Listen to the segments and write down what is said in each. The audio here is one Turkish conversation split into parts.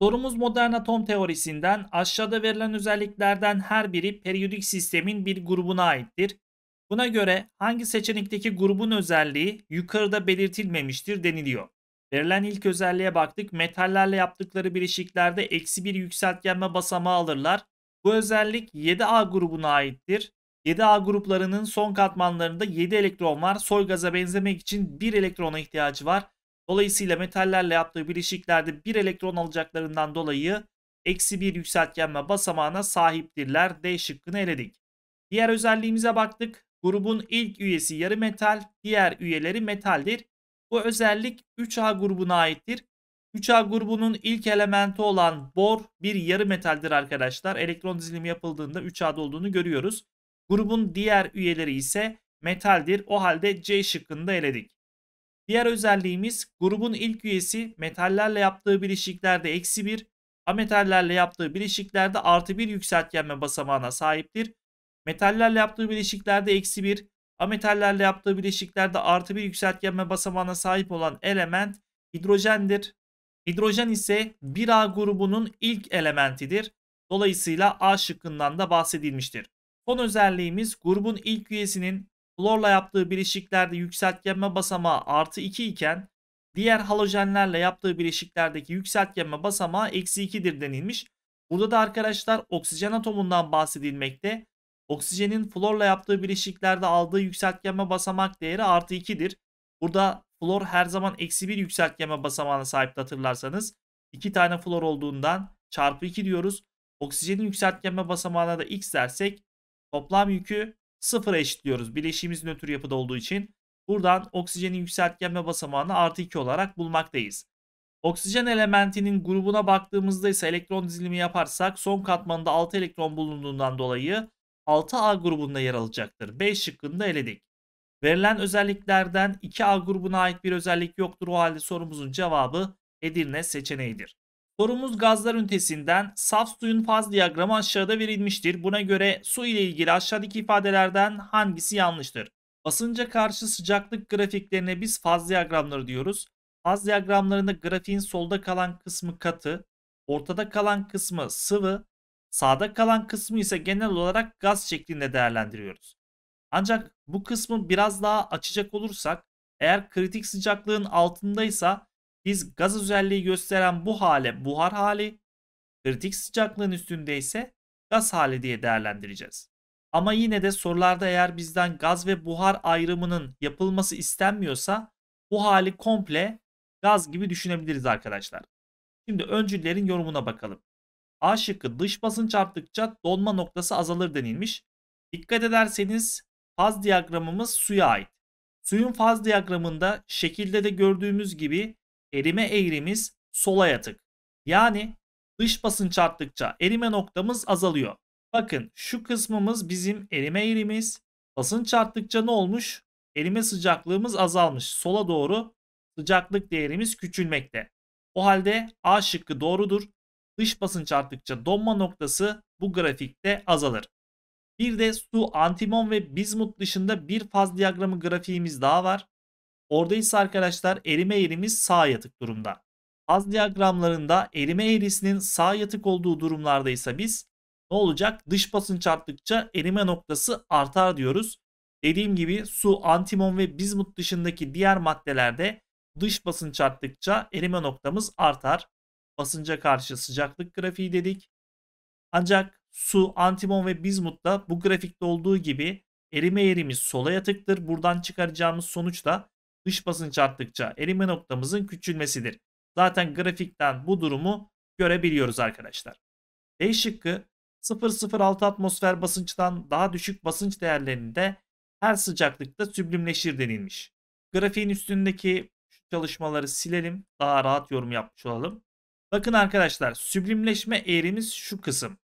Sorumuz modern atom teorisinden aşağıda verilen özelliklerden her biri periyodik sistemin bir grubuna aittir. Buna göre hangi seçenekteki grubun özelliği yukarıda belirtilmemiştir deniliyor. Verilen ilk özelliğe baktık. Metallerle yaptıkları bileşiklerde eksi bir yükseltgenme basamağı alırlar. Bu özellik 7A grubuna aittir. 7A gruplarının son katmanlarında 7 elektron var. Soy gaza benzemek için 1 elektrona ihtiyacı var. Dolayısıyla metallerle yaptığı bileşiklerde bir elektron alacaklarından dolayı eksi bir yükseltgenme basamağına sahiptirler. D şıkkını eledik. Diğer özelliğimize baktık. Grubun ilk üyesi yarı metal, diğer üyeleri metaldir. Bu özellik 3A grubuna aittir. 3A grubunun ilk elementi olan bor bir yarı metaldir arkadaşlar. Elektron dizilimi yapıldığında 3A'da olduğunu görüyoruz. Grubun diğer üyeleri ise metaldir. O halde C şıkkını da eledik. Diğer özelliğimiz grubun ilk üyesi metallerle yaptığı bileşiklerde eksi 1, ametallerle yaptığı bileşiklerde artı 1 yükseltgenme basamağına sahiptir. Metallerle yaptığı bileşiklerde eksi 1, ametallerle yaptığı bileşiklerde artı 1 yükseltgenme basamağına sahip olan element hidrojendir. Hidrojen ise 1A grubunun ilk elementidir. Dolayısıyla A şıkkından da bahsedilmiştir. Son özelliğimiz grubun ilk üyesinin Florla yaptığı bileşiklerde yükseltgenme basamağı artı 2 iken diğer halojenlerle yaptığı bileşiklerdeki yükseltgenme basamağı eksi 2'dir denilmiş. Burada da arkadaşlar oksijen atomundan bahsedilmekte. Oksijenin florla yaptığı bileşiklerde aldığı yükseltgenme basamak değeri artı 2'dir. Burada flor her zaman eksi 1 yükseltgenme basamağına sahip hatırlarsanız. 2 tane flor olduğundan çarpı 2 diyoruz. Oksijenin yükseltgenme basamağına da x dersek toplam yükü sıfıra eşitliyoruz. Bileşiğimiz nötr yapıda olduğu için buradan oksijenin yükseltgenme basamağını artı 2 olarak bulmaktayız. Oksijen elementinin grubuna baktığımızda ise elektron dizilimi yaparsak son katmanında 6 elektron bulunduğundan dolayı 6A grubunda yer alacaktır. 5 şıkkını da eledik. Verilen özelliklerden 2A grubuna ait bir özellik yoktur. O halde sorumuzun cevabı Edirne seçeneğidir. Sorumuz gazlar ünitesinden saf suyun faz diyagramı aşağıda verilmiştir. Buna göre su ile ilgili aşağıdaki ifadelerden hangisi yanlıştır? Basınca karşı sıcaklık grafiklerine biz faz diyagramları diyoruz. Faz diyagramlarında grafiğin solda kalan kısmı katı, ortada kalan kısmı sıvı, sağda kalan kısmı ise genel olarak gaz şeklinde değerlendiriyoruz. Ancak bu kısmı biraz daha açacak olursak eğer kritik sıcaklığın altındaysa biz gaz özelliği gösteren bu hale buhar hali, kritik sıcaklığın üstünde ise gaz hali diye değerlendireceğiz. Ama yine de sorularda eğer bizden gaz ve buhar ayrımının yapılması istenmiyorsa bu hali komple gaz gibi düşünebiliriz arkadaşlar. Şimdi öncüllerin yorumuna bakalım. A şıkkı dış basınç arttıkça donma noktası azalır denilmiş. Dikkat ederseniz faz diyagramımız suya ait. Suyun faz diyagramında şekilde de gördüğümüz gibi erime eğrimiz sola yatık. Yani dış basınç arttıkça erime noktamız azalıyor. Bakın şu kısmımız bizim erime eğrimiz. Basınç arttıkça ne olmuş? Erime sıcaklığımız azalmış. Sola doğru sıcaklık değerimiz küçülmekte. O halde A şıkkı doğrudur. Dış basınç arttıkça donma noktası bu grafikte azalır. Bir de su, antimon ve bizmut dışında bir faz diyagramı grafiğimiz daha var. Orada ise arkadaşlar erime eğrimiz sağ yatık durumda. Haz diyagramlarında erime eğrisinin sağ yatık olduğu durumlarda ise biz ne olacak? Dış basınç arttıkça erime noktası artar diyoruz. Dediğim gibi su, antimon ve bizmut dışındaki diğer maddelerde dış basınç arttıkça erime noktamız artar. Basınca karşı sıcaklık grafiği dedik. Ancak su, antimon ve da bu grafikte olduğu gibi erime eğrimiz sola yatıktır. Buradan çıkaracağımız sonuç da dış basınç arttıkça erime noktamızın küçülmesidir. Zaten grafikten bu durumu görebiliyoruz arkadaşlar. D şıkkı 0,06 atmosfer basınçtan daha düşük basınç değerlerinde her sıcaklıkta süblimleşir denilmiş. Grafiğin üstündeki çalışmaları silelim. Daha rahat yorum yapmış olalım. Bakın arkadaşlar süblimleşme eğrimiz şu kısım.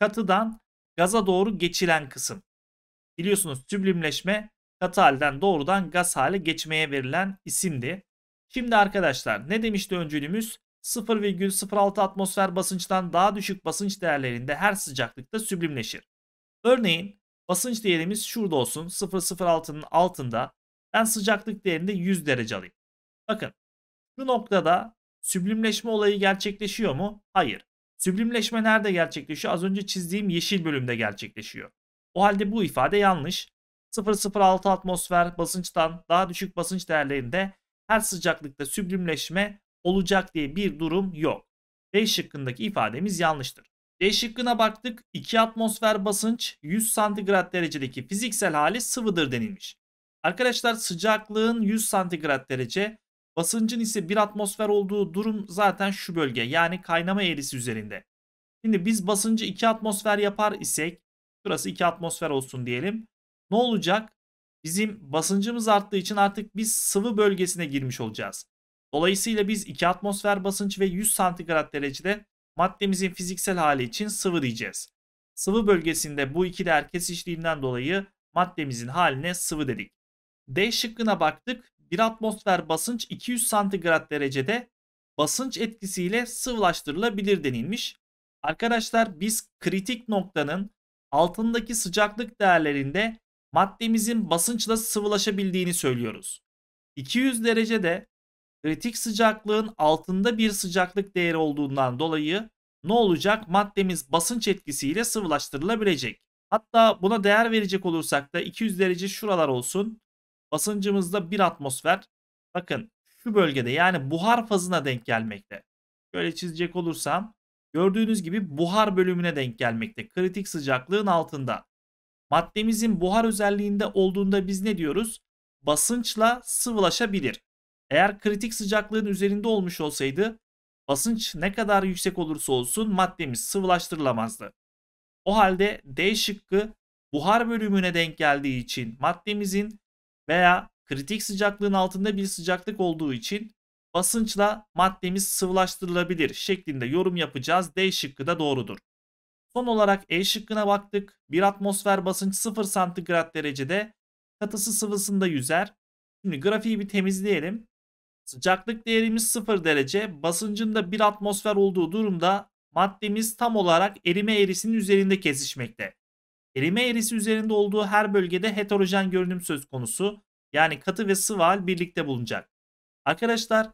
Katıdan gaza doğru geçilen kısım. Biliyorsunuz süblimleşme katı doğrudan gaz hale geçmeye verilen isimdi. Şimdi arkadaşlar ne demişti öncülümüz? 0,06 atmosfer basınçtan daha düşük basınç değerlerinde her sıcaklıkta süblimleşir. Örneğin basınç değerimiz şurada olsun 0,06'nın altında ben sıcaklık değerinde 100 derece alayım. Bakın şu noktada süblimleşme olayı gerçekleşiyor mu? Hayır. Süblimleşme nerede gerçekleşiyor? Az önce çizdiğim yeşil bölümde gerçekleşiyor. O halde bu ifade yanlış. 0,06 atmosfer basınçtan daha düşük basınç değerlerinde her sıcaklıkta süblimleşme olacak diye bir durum yok. B şıkkındaki ifademiz yanlıştır. D şıkkına baktık. 2 atmosfer basınç 100 santigrat derecedeki fiziksel hali sıvıdır denilmiş. Arkadaşlar sıcaklığın 100 santigrat derece basıncın ise 1 atmosfer olduğu durum zaten şu bölge yani kaynama eğrisi üzerinde. Şimdi biz basıncı 2 atmosfer yapar isek şurası 2 atmosfer olsun diyelim ne olacak? Bizim basıncımız arttığı için artık biz sıvı bölgesine girmiş olacağız. Dolayısıyla biz 2 atmosfer basınç ve 100 santigrat derecede maddemizin fiziksel hali için sıvı diyeceğiz. Sıvı bölgesinde bu iki değer kesiştiğinden dolayı maddemizin haline sıvı dedik. D şıkkına baktık. 1 atmosfer basınç 200 santigrat derecede basınç etkisiyle sıvılaştırılabilir denilmiş. Arkadaşlar biz kritik noktanın altındaki sıcaklık değerlerinde maddemizin basınçla sıvılaşabildiğini söylüyoruz. 200 derecede kritik sıcaklığın altında bir sıcaklık değeri olduğundan dolayı ne olacak? Maddemiz basınç etkisiyle sıvılaştırılabilecek. Hatta buna değer verecek olursak da 200 derece şuralar olsun. Basıncımızda 1 atmosfer. Bakın şu bölgede yani buhar fazına denk gelmekte. Şöyle çizecek olursam gördüğünüz gibi buhar bölümüne denk gelmekte. Kritik sıcaklığın altında. Maddemizin buhar özelliğinde olduğunda biz ne diyoruz? Basınçla sıvılaşabilir. Eğer kritik sıcaklığın üzerinde olmuş olsaydı basınç ne kadar yüksek olursa olsun maddemiz sıvılaştırılamazdı. O halde D şıkkı buhar bölümüne denk geldiği için maddemizin veya kritik sıcaklığın altında bir sıcaklık olduğu için basınçla maddemiz sıvılaştırılabilir şeklinde yorum yapacağız. D şıkkı da doğrudur. Son olarak E şıkkına baktık. Bir atmosfer basınç 0 santigrat derecede katısı sıvısında yüzer. Şimdi grafiği bir temizleyelim. Sıcaklık değerimiz 0 derece. basıncında bir atmosfer olduğu durumda maddemiz tam olarak erime eğrisinin üzerinde kesişmekte. Erime eğrisi üzerinde olduğu her bölgede heterojen görünüm söz konusu. Yani katı ve sıvı hal birlikte bulunacak. Arkadaşlar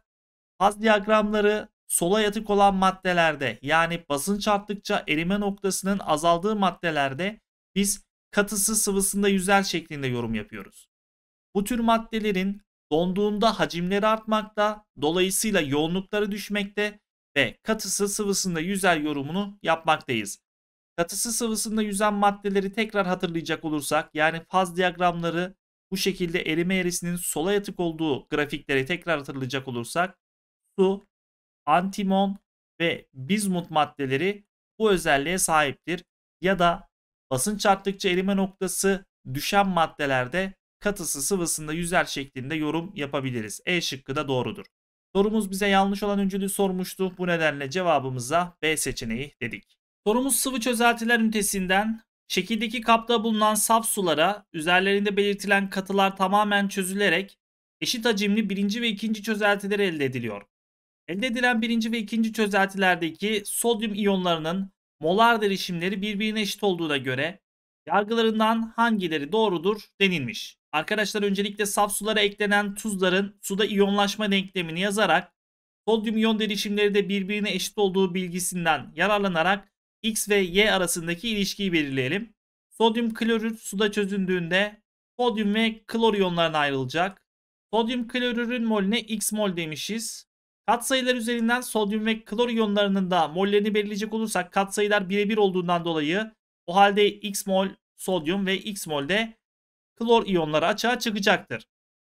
faz diyagramları sola yatık olan maddelerde yani basınç arttıkça erime noktasının azaldığı maddelerde biz katısı sıvısında yüzer şeklinde yorum yapıyoruz. Bu tür maddelerin donduğunda hacimleri artmakta, dolayısıyla yoğunlukları düşmekte ve katısı sıvısında yüzer yorumunu yapmaktayız. Katısı sıvısında yüzen maddeleri tekrar hatırlayacak olursak yani faz diyagramları bu şekilde erime eğrisinin sola yatık olduğu grafikleri tekrar hatırlayacak olursak su antimon ve bizmut maddeleri bu özelliğe sahiptir ya da basınç arttıkça erime noktası düşen maddelerde katısı sıvısında yüzer şeklinde yorum yapabiliriz. E şıkkı da doğrudur. Sorumuz bize yanlış olan öncülü sormuştu. Bu nedenle cevabımıza B seçeneği dedik. Sorumuz sıvı çözeltiler ünitesinden şekildeki kapta bulunan saf sulara üzerlerinde belirtilen katılar tamamen çözülerek eşit hacimli birinci ve ikinci çözeltiler elde ediliyor. Elde edilen birinci ve ikinci çözeltilerdeki sodyum iyonlarının molar derişimleri birbirine eşit olduğuna göre yargılarından hangileri doğrudur denilmiş. Arkadaşlar öncelikle saf sulara eklenen tuzların suda iyonlaşma denklemini yazarak sodyum iyon derişimleri de birbirine eşit olduğu bilgisinden yararlanarak X ve Y arasındaki ilişkiyi belirleyelim. Sodyum klorür suda çözündüğünde sodyum ve klor iyonlarına ayrılacak. Sodyum klorürün molüne X mol demişiz. Katsayılar üzerinden sodyum ve klor iyonlarının da mollerini belirleyecek olursak katsayılar birebir olduğundan dolayı o halde x mol sodyum ve x mol de klor iyonları açığa çıkacaktır.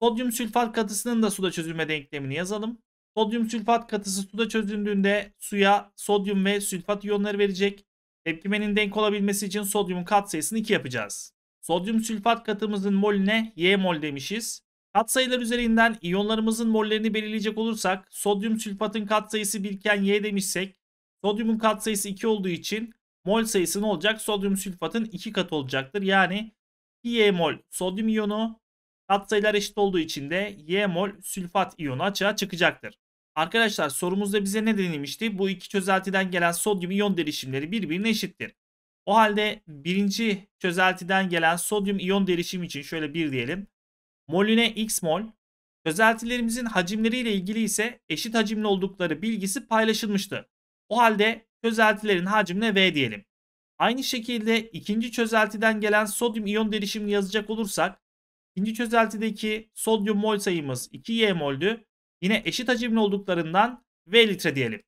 Sodyum sülfat katısının da suda çözülme denklemini yazalım. Sodyum sülfat katısı suda çözüldüğünde suya sodyum ve sülfat iyonları verecek. Tepkimenin denk olabilmesi için sodyumun katsayısını 2 yapacağız. Sodyum sülfat katımızın molüne y mol demişiz. Katsayılar üzerinden iyonlarımızın mollerini belirleyecek olursak sodyum sülfatın katsayısı birken y demişsek sodyumun katsayısı 2 olduğu için mol sayısı ne olacak? Sodyum sülfatın 2 katı olacaktır. Yani 2y mol sodyum iyonu katsayılar eşit olduğu için de y mol sülfat iyonu açığa çıkacaktır. Arkadaşlar sorumuzda bize ne denilmişti? Bu iki çözeltiden gelen sodyum iyon derişimleri birbirine eşittir. O halde birinci çözeltiden gelen sodyum iyon derişimi için şöyle bir diyelim molüne x mol. Çözeltilerimizin hacimleriyle ilgili ise eşit hacimli oldukları bilgisi paylaşılmıştı. O halde çözeltilerin hacimine V diyelim. Aynı şekilde ikinci çözeltiden gelen sodyum iyon derişimini yazacak olursak ikinci çözeltideki sodyum mol sayımız 2Y moldü. Yine eşit hacimli olduklarından V litre diyelim.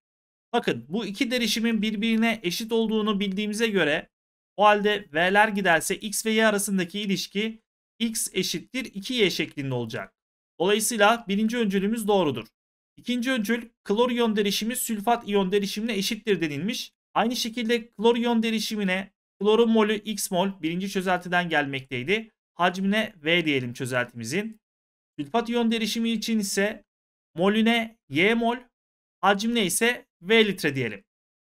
Bakın bu iki derişimin birbirine eşit olduğunu bildiğimize göre o halde V'ler giderse X ve Y arasındaki ilişki x eşittir 2y şeklinde olacak. Dolayısıyla birinci öncülümüz doğrudur. İkinci öncül klor iyon derişimi sülfat iyon derişimine eşittir denilmiş. Aynı şekilde klor iyon derişimine klorun molü x mol birinci çözeltiden gelmekteydi. Hacmine V diyelim çözeltimizin. Sülfat iyon derişimi için ise molüne Y mol, hacmine ise V litre diyelim.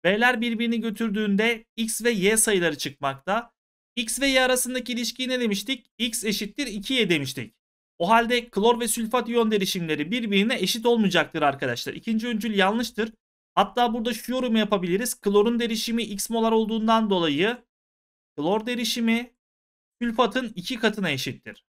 V'ler birbirini götürdüğünde X ve Y sayıları çıkmakta. X ve Y arasındaki ilişkiyi ne demiştik? X eşittir 2Y demiştik. O halde klor ve sülfat iyon derişimleri birbirine eşit olmayacaktır arkadaşlar. İkinci öncül yanlıştır. Hatta burada şu yorumu yapabiliriz. Klorun derişimi X molar olduğundan dolayı klor derişimi sülfatın 2 katına eşittir.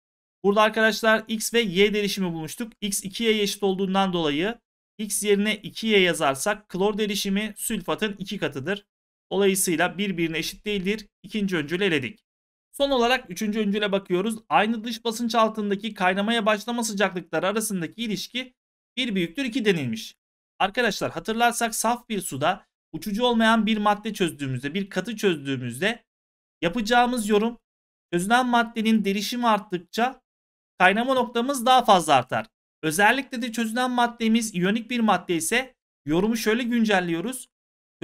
Burada arkadaşlar X ve Y derişimi bulmuştuk. X 2 y eşit olduğundan dolayı X yerine 2Y yazarsak klor derişimi sülfatın 2 katıdır. Dolayısıyla birbirine eşit değildir. İkinci öncülü eledik. Son olarak üçüncü öncüle bakıyoruz. Aynı dış basınç altındaki kaynamaya başlama sıcaklıkları arasındaki ilişki bir büyüktür iki denilmiş. Arkadaşlar hatırlarsak saf bir suda uçucu olmayan bir madde çözdüğümüzde, bir katı çözdüğümüzde yapacağımız yorum çözülen maddenin derişimi arttıkça kaynama noktamız daha fazla artar. Özellikle de çözülen maddemiz iyonik bir madde ise yorumu şöyle güncelliyoruz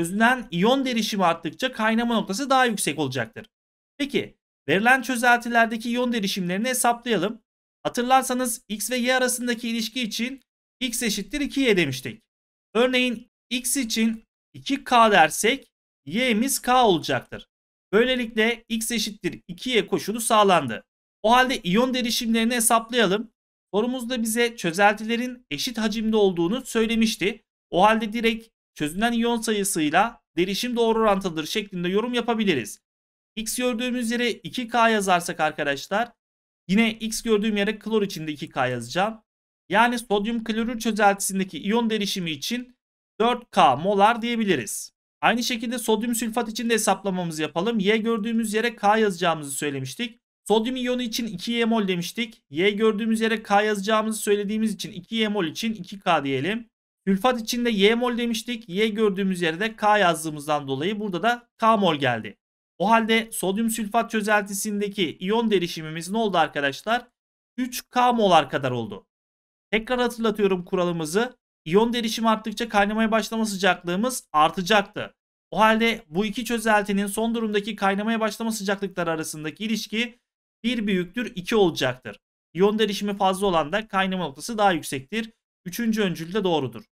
çözülen iyon derişimi arttıkça kaynama noktası daha yüksek olacaktır. Peki verilen çözeltilerdeki iyon derişimlerini hesaplayalım. Hatırlarsanız x ve y arasındaki ilişki için x eşittir 2y demiştik. Örneğin x için 2k dersek y'miz k olacaktır. Böylelikle x eşittir 2y koşulu sağlandı. O halde iyon derişimlerini hesaplayalım. Sorumuzda bize çözeltilerin eşit hacimde olduğunu söylemişti. O halde direkt çözünen iyon sayısıyla derişim doğru orantılıdır şeklinde yorum yapabiliriz. X gördüğümüz yere 2K yazarsak arkadaşlar yine X gördüğüm yere klor içinde 2K yazacağım. Yani sodyum klorür çözeltisindeki iyon derişimi için 4K molar diyebiliriz. Aynı şekilde sodyum sülfat için de hesaplamamızı yapalım. Y gördüğümüz yere K yazacağımızı söylemiştik. Sodyum iyonu için 2Y mol demiştik. Y gördüğümüz yere K yazacağımızı söylediğimiz için 2Y mol için 2K diyelim. Sülfat içinde Y mol demiştik. Y gördüğümüz yerde K yazdığımızdan dolayı burada da K mol geldi. O halde sodyum sülfat çözeltisindeki iyon derişimimiz ne oldu arkadaşlar? 3K molar kadar oldu. Tekrar hatırlatıyorum kuralımızı. İyon derişimi arttıkça kaynamaya başlama sıcaklığımız artacaktı. O halde bu iki çözeltinin son durumdaki kaynamaya başlama sıcaklıkları arasındaki ilişki 1 büyüktür 2 olacaktır. İyon derişimi fazla olan da kaynama noktası daha yüksektir. Üçüncü öncül de doğrudur.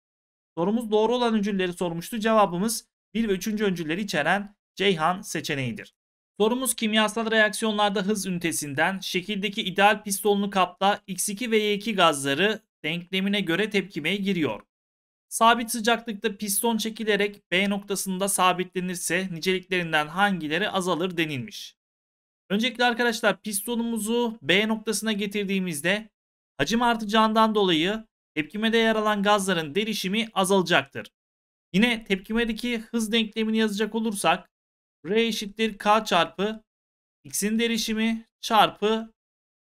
Sorumuz doğru olan öncülleri sormuştu. Cevabımız 1 ve 3. öncülleri içeren Ceyhan seçeneğidir. Sorumuz kimyasal reaksiyonlarda hız ünitesinden şekildeki ideal pistonlu kapta X2 ve Y2 gazları denklemine göre tepkimeye giriyor. Sabit sıcaklıkta piston çekilerek B noktasında sabitlenirse niceliklerinden hangileri azalır denilmiş. Öncelikle arkadaşlar pistonumuzu B noktasına getirdiğimizde hacim artacağından dolayı tepkimede yer alan gazların derişimi azalacaktır. Yine tepkimedeki hız denklemini yazacak olursak R eşittir K çarpı X'in derişimi çarpı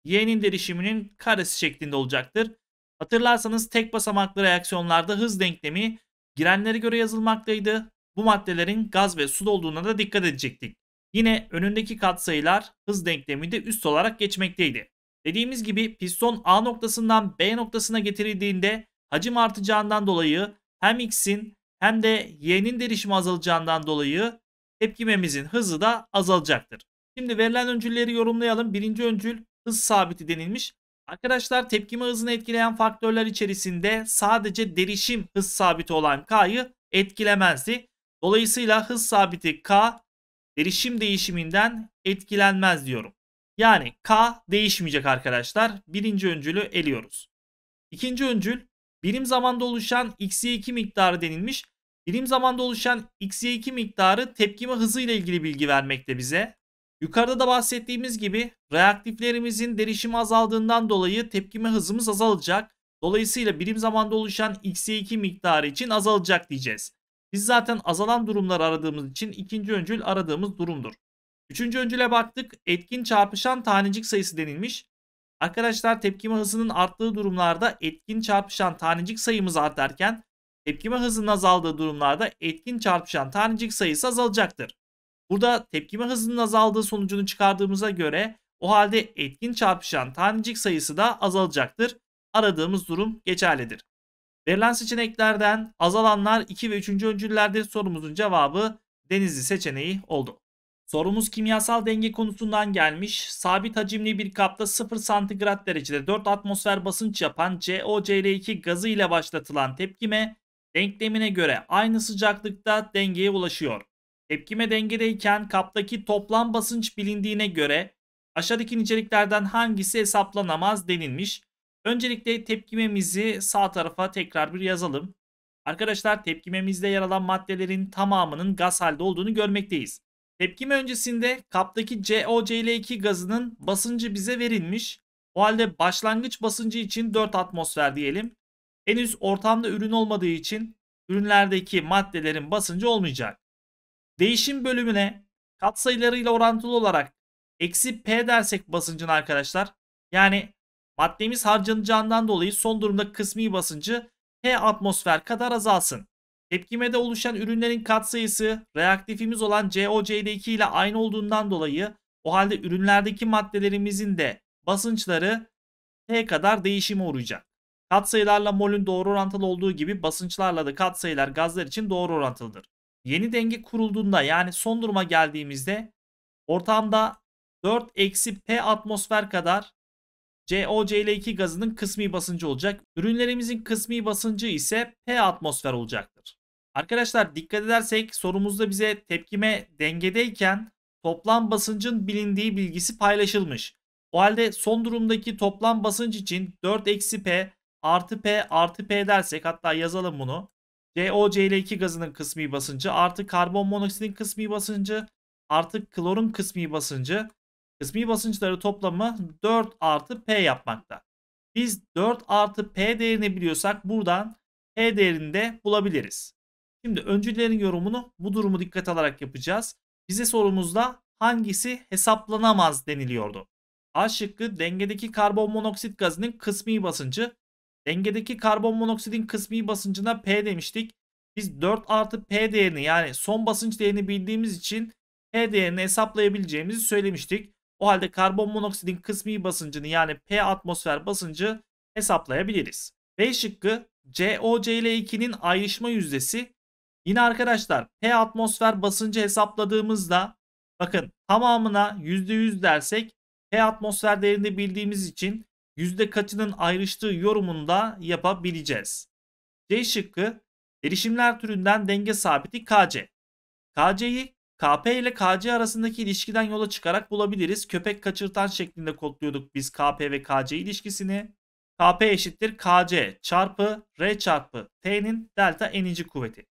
Y'nin derişiminin karesi şeklinde olacaktır. Hatırlarsanız tek basamaklı reaksiyonlarda hız denklemi girenlere göre yazılmaktaydı. Bu maddelerin gaz ve su olduğuna da dikkat edecektik. Yine önündeki katsayılar hız denklemi de üst olarak geçmekteydi. Dediğimiz gibi piston A noktasından B noktasına getirildiğinde hacim artacağından dolayı hem X'in hem de Y'nin derişimi azalacağından dolayı tepkimemizin hızı da azalacaktır. Şimdi verilen öncülleri yorumlayalım. Birinci öncül hız sabiti denilmiş. Arkadaşlar tepkime hızını etkileyen faktörler içerisinde sadece derişim hız sabiti olan K'yı etkilemezdi. Dolayısıyla hız sabiti K derişim değişiminden etkilenmez diyorum. Yani K değişmeyecek arkadaşlar. Birinci öncülü eliyoruz. İkinci öncül birim zamanda oluşan xy2 miktarı denilmiş. Birim zamanda oluşan xy2 miktarı tepkime hızı ile ilgili bilgi vermekte bize. Yukarıda da bahsettiğimiz gibi reaktiflerimizin derişimi azaldığından dolayı tepkime hızımız azalacak. Dolayısıyla birim zamanda oluşan xy2 miktarı için azalacak diyeceğiz. Biz zaten azalan durumları aradığımız için ikinci öncül aradığımız durumdur. Üçüncü öncüle baktık. Etkin çarpışan tanecik sayısı denilmiş. Arkadaşlar tepkime hızının arttığı durumlarda etkin çarpışan tanecik sayımız artarken tepkime hızının azaldığı durumlarda etkin çarpışan tanecik sayısı azalacaktır. Burada tepkime hızının azaldığı sonucunu çıkardığımıza göre o halde etkin çarpışan tanecik sayısı da azalacaktır. Aradığımız durum geçerlidir. Verilen seçeneklerden azalanlar 2 ve 3. öncüllerdir sorumuzun cevabı Denizli seçeneği oldu. Sorumuz kimyasal denge konusundan gelmiş. Sabit hacimli bir kapta 0 santigrat derecede 4 atmosfer basınç yapan COCl2 gazı ile başlatılan tepkime denklemine göre aynı sıcaklıkta dengeye ulaşıyor. Tepkime dengedeyken kaptaki toplam basınç bilindiğine göre aşağıdaki niceliklerden hangisi hesaplanamaz denilmiş. Öncelikle tepkimemizi sağ tarafa tekrar bir yazalım. Arkadaşlar tepkimemizde yer alan maddelerin tamamının gaz halde olduğunu görmekteyiz. Tepkime öncesinde kaptaki COCl2 gazının basıncı bize verilmiş. O halde başlangıç basıncı için 4 atmosfer diyelim. Henüz ortamda ürün olmadığı için ürünlerdeki maddelerin basıncı olmayacak. Değişim bölümüne katsayılarıyla orantılı olarak eksi P dersek basıncın arkadaşlar. Yani maddemiz harcanacağından dolayı son durumda kısmi basıncı P atmosfer kadar azalsın. Tepkimede oluşan ürünlerin katsayısı reaktifimiz olan COCl2 ile aynı olduğundan dolayı o halde ürünlerdeki maddelerimizin de basınçları T kadar değişime uğrayacak. Katsayılarla molün doğru orantılı olduğu gibi basınçlarla da katsayılar gazlar için doğru orantılıdır. Yeni denge kurulduğunda yani son duruma geldiğimizde ortamda 4 eksi P atmosfer kadar COCl2 gazının kısmi basıncı olacak. Ürünlerimizin kısmi basıncı ise P atmosfer olacak. Arkadaşlar dikkat edersek sorumuzda bize tepkime dengedeyken toplam basıncın bilindiği bilgisi paylaşılmış. O halde son durumdaki toplam basınç için 4 eksi P artı P artı P dersek hatta yazalım bunu. COCl2 gazının kısmi basıncı artı karbon monoksitin kısmi basıncı artı klorun kısmi basıncı kısmi basınçları toplamı 4 artı P yapmakta. Biz 4 artı P değerini biliyorsak buradan P değerini de bulabiliriz. Şimdi öncülerin yorumunu bu durumu dikkat alarak yapacağız. Bize sorumuzda hangisi hesaplanamaz deniliyordu? A şıkkı dengedeki karbon monoksit gazının kısmi basıncı. Dengedeki karbon monoksidin kısmi basıncına P demiştik. Biz 4 artı P değerini yani son basınç değerini bildiğimiz için P değerini hesaplayabileceğimizi söylemiştik. O halde karbon monoksidin kısmi basıncını yani P atmosfer basıncı hesaplayabiliriz. B şıkkı COC 2'nin ayrışma yüzdesi Yine arkadaşlar P atmosfer basıncı hesapladığımızda bakın tamamına %100 dersek P atmosfer değerini bildiğimiz için yüzde kaçının ayrıştığı yorumunda yapabileceğiz. C şıkkı derişimler türünden denge sabiti KC. KC'yi KP ile KC arasındaki ilişkiden yola çıkarak bulabiliriz. Köpek kaçırtan şeklinde kodluyorduk biz KP ve KC ilişkisini. KP eşittir KC çarpı R çarpı T'nin delta enici kuvveti.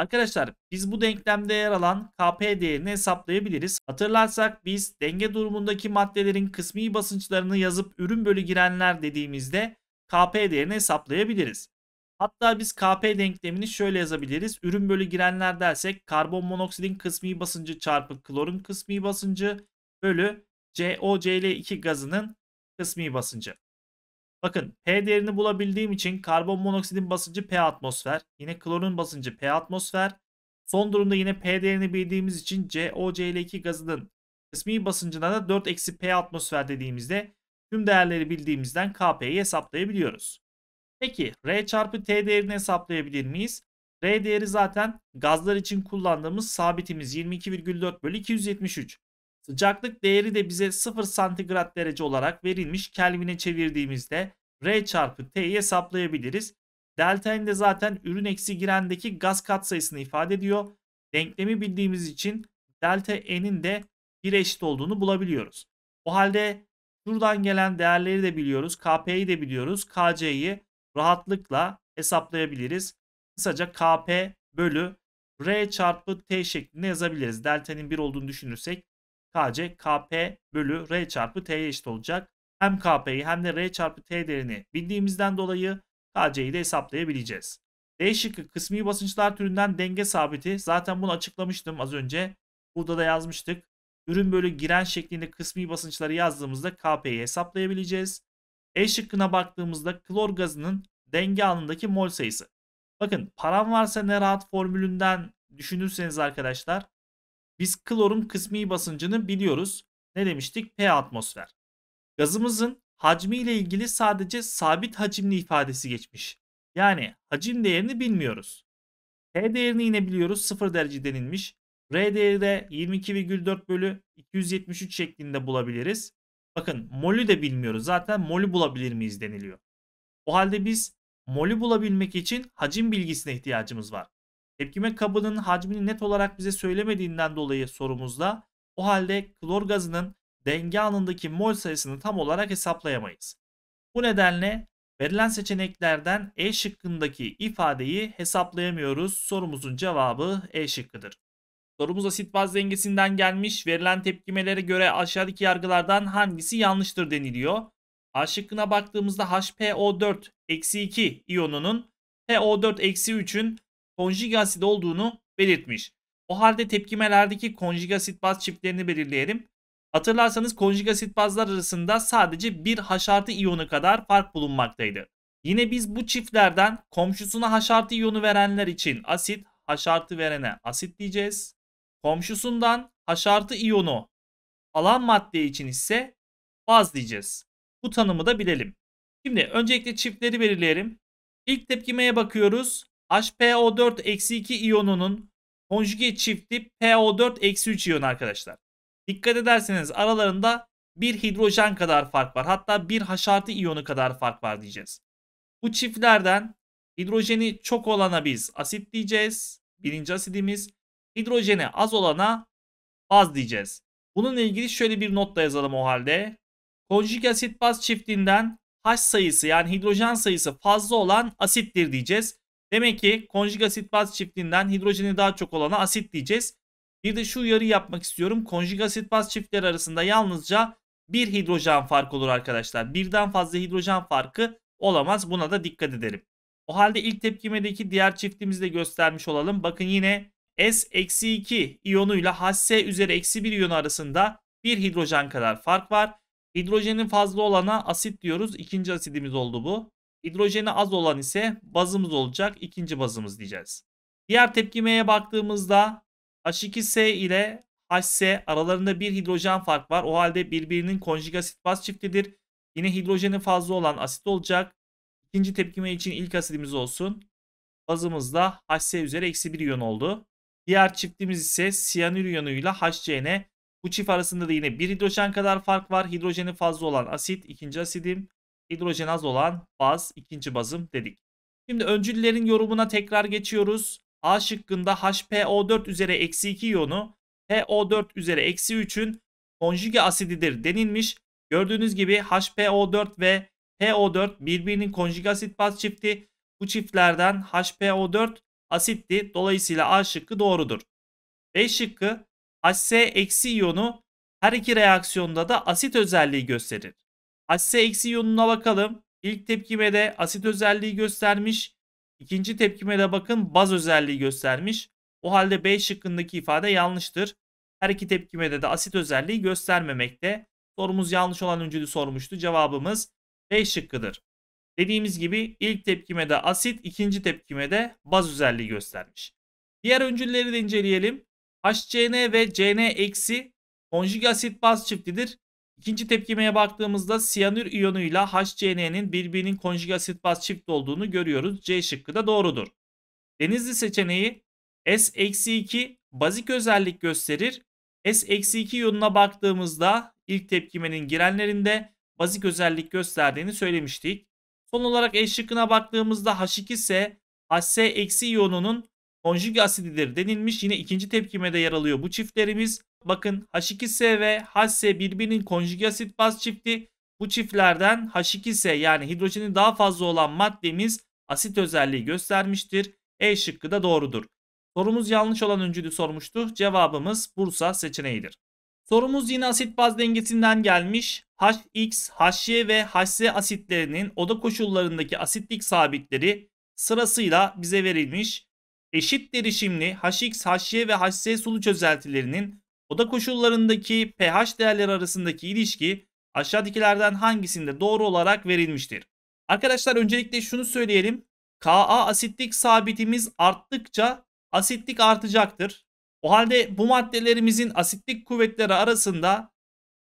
Arkadaşlar biz bu denklemde yer alan Kp değerini hesaplayabiliriz. Hatırlarsak biz denge durumundaki maddelerin kısmi basınçlarını yazıp ürün bölü girenler dediğimizde Kp değerini hesaplayabiliriz. Hatta biz Kp denklemini şöyle yazabiliriz. Ürün bölü girenler dersek karbon monoksidin kısmi basıncı çarpı klorun kısmi basıncı bölü COCl2 gazının kısmi basıncı. Bakın P değerini bulabildiğim için karbon monoksidin basıncı P atmosfer. Yine klorun basıncı P atmosfer. Son durumda yine P değerini bildiğimiz için COCl2 gazının kısmi basıncına da 4 eksi P atmosfer dediğimizde tüm değerleri bildiğimizden Kp'yi hesaplayabiliyoruz. Peki R çarpı T değerini hesaplayabilir miyiz? R değeri zaten gazlar için kullandığımız sabitimiz 22,4 bölü 273. Sıcaklık değeri de bize 0 santigrat derece olarak verilmiş Kelvin'e çevirdiğimizde R çarpı T'yi hesaplayabiliriz. Delta N de zaten ürün eksi girendeki gaz katsayısını ifade ediyor. Denklemi bildiğimiz için delta N'in de 1 eşit olduğunu bulabiliyoruz. O halde şuradan gelen değerleri de biliyoruz. KP'yi de biliyoruz. KC'yi rahatlıkla hesaplayabiliriz. Kısaca KP bölü R çarpı T şeklinde yazabiliriz. Delta'nın 1 olduğunu düşünürsek Kc Kp bölü R çarpı T'ye eşit olacak. Hem Kp'yi hem de R çarpı T değerini bildiğimizden dolayı Kc'yi de hesaplayabileceğiz. D şıkkı kısmi basınçlar türünden denge sabiti. Zaten bunu açıklamıştım az önce. Burada da yazmıştık. Ürün bölü giren şeklinde kısmi basınçları yazdığımızda Kp'yi hesaplayabileceğiz. E şıkkına baktığımızda klor gazının denge anındaki mol sayısı. Bakın param varsa ne rahat formülünden düşünürseniz arkadaşlar biz klorun kısmi basıncını biliyoruz. Ne demiştik? P atmosfer. Gazımızın hacmi ile ilgili sadece sabit hacimli ifadesi geçmiş. Yani hacim değerini bilmiyoruz. P değerini yine biliyoruz 0 derece denilmiş. R değeri de 22,4 bölü 273 şeklinde bulabiliriz. Bakın molü de bilmiyoruz. Zaten molü bulabilir miyiz deniliyor. O halde biz molü bulabilmek için hacim bilgisine ihtiyacımız var. Tepkime kabının hacmini net olarak bize söylemediğinden dolayı sorumuzda o halde klor gazının denge anındaki mol sayısını tam olarak hesaplayamayız. Bu nedenle verilen seçeneklerden E şıkkındaki ifadeyi hesaplayamıyoruz. Sorumuzun cevabı E şıkkıdır. Sorumuz asit baz dengesinden gelmiş. Verilen tepkimelere göre aşağıdaki yargılardan hangisi yanlıştır deniliyor. A şıkkına baktığımızda HPO4-2 iyonunun PO4-3'ün konjik asit olduğunu belirtmiş. O halde tepkimelerdeki konjik asit baz çiftlerini belirleyelim. Hatırlarsanız konjik asit bazlar arasında sadece bir haşartı iyonu kadar fark bulunmaktaydı. Yine biz bu çiftlerden komşusuna haşartı iyonu verenler için asit, haşartı verene asit diyeceğiz. Komşusundan haşartı iyonu alan madde için ise baz diyeceğiz. Bu tanımı da bilelim. Şimdi öncelikle çiftleri belirleyelim. İlk tepkimeye bakıyoruz. HPO4-2 iyonunun konjüge çifti PO4-3 iyon arkadaşlar. Dikkat ederseniz aralarında bir hidrojen kadar fark var. Hatta bir haşartı iyonu kadar fark var diyeceğiz. Bu çiftlerden hidrojeni çok olana biz asit diyeceğiz. Birinci asidimiz. Hidrojeni az olana baz diyeceğiz. Bunun ilgili şöyle bir not da yazalım o halde. Konjük asit baz çiftinden H sayısı yani hidrojen sayısı fazla olan asittir diyeceğiz. Demek ki konjug asit baz çiftliğinden hidrojeni daha çok olanı asit diyeceğiz. Bir de şu uyarı yapmak istiyorum. Konjug asit baz çiftleri arasında yalnızca bir hidrojen fark olur arkadaşlar. Birden fazla hidrojen farkı olamaz. Buna da dikkat edelim. O halde ilk tepkimedeki diğer çiftimizi de göstermiş olalım. Bakın yine S-2 iyonuyla HS üzeri eksi 1 iyonu arasında bir hidrojen kadar fark var. Hidrojenin fazla olana asit diyoruz. İkinci asidimiz oldu bu. Hidrojeni az olan ise bazımız olacak. ikinci bazımız diyeceğiz. Diğer tepkimeye baktığımızda H2S ile HC aralarında bir hidrojen fark var. O halde birbirinin konjug asit baz çiftidir. Yine hidrojeni fazla olan asit olacak. İkinci tepkime için ilk asidimiz olsun. Bazımız da HC üzeri eksi bir iyon oldu. Diğer çiftimiz ise siyanür iyonuyla HCN. Bu çift arasında da yine bir hidrojen kadar fark var. Hidrojeni fazla olan asit ikinci asidim hidrojen az olan baz ikinci bazım dedik. Şimdi öncüllerin yorumuna tekrar geçiyoruz. A şıkkında HPO4 üzeri eksi 2 iyonu PO4 üzeri eksi 3'ün konjüge asididir denilmiş. Gördüğünüz gibi HPO4 ve PO4 birbirinin konjüge asit baz çifti. Bu çiftlerden HPO4 asitti. Dolayısıyla A şıkkı doğrudur. B şıkkı HC eksi iyonu her iki reaksiyonda da asit özelliği gösterir. Asite eksi iyonuna bakalım. İlk tepkime de asit özelliği göstermiş. İkinci tepkime de bakın baz özelliği göstermiş. O halde B şıkkındaki ifade yanlıştır. Her iki tepkime de de asit özelliği göstermemekte. Sorumuz yanlış olan öncülü sormuştu. Cevabımız B şıkkıdır. Dediğimiz gibi ilk tepkime de asit, ikinci tepkime de baz özelliği göstermiş. Diğer öncülleri de inceleyelim. HCN ve CN eksi konjug asit baz çiftidir. İkinci tepkimeye baktığımızda siyanür iyonuyla HCN'nin birbirinin konjug asit baz çift olduğunu görüyoruz. C şıkkı da doğrudur. Denizli seçeneği S-2 bazik özellik gösterir. S-2 iyonuna baktığımızda ilk tepkimenin girenlerinde bazik özellik gösterdiğini söylemiştik. Son olarak E şıkkına baktığımızda H2 ise HS- iyonunun konjük asididir denilmiş. Yine ikinci tepkimede yer alıyor bu çiftlerimiz. Bakın H2S ve HS birbirinin konjük asit baz çifti. Bu çiftlerden H2S yani hidrojenin daha fazla olan maddemiz asit özelliği göstermiştir. E şıkkı da doğrudur. Sorumuz yanlış olan öncülü sormuştu. Cevabımız Bursa seçeneğidir. Sorumuz yine asit baz dengesinden gelmiş. HX, HY ve HS asitlerinin oda koşullarındaki asitlik sabitleri sırasıyla bize verilmiş eşit derişimli HX, HY ve HZ sulu çözeltilerinin oda koşullarındaki pH değerleri arasındaki ilişki aşağıdakilerden hangisinde doğru olarak verilmiştir? Arkadaşlar öncelikle şunu söyleyelim. Ka asitlik sabitimiz arttıkça asitlik artacaktır. O halde bu maddelerimizin asitlik kuvvetleri arasında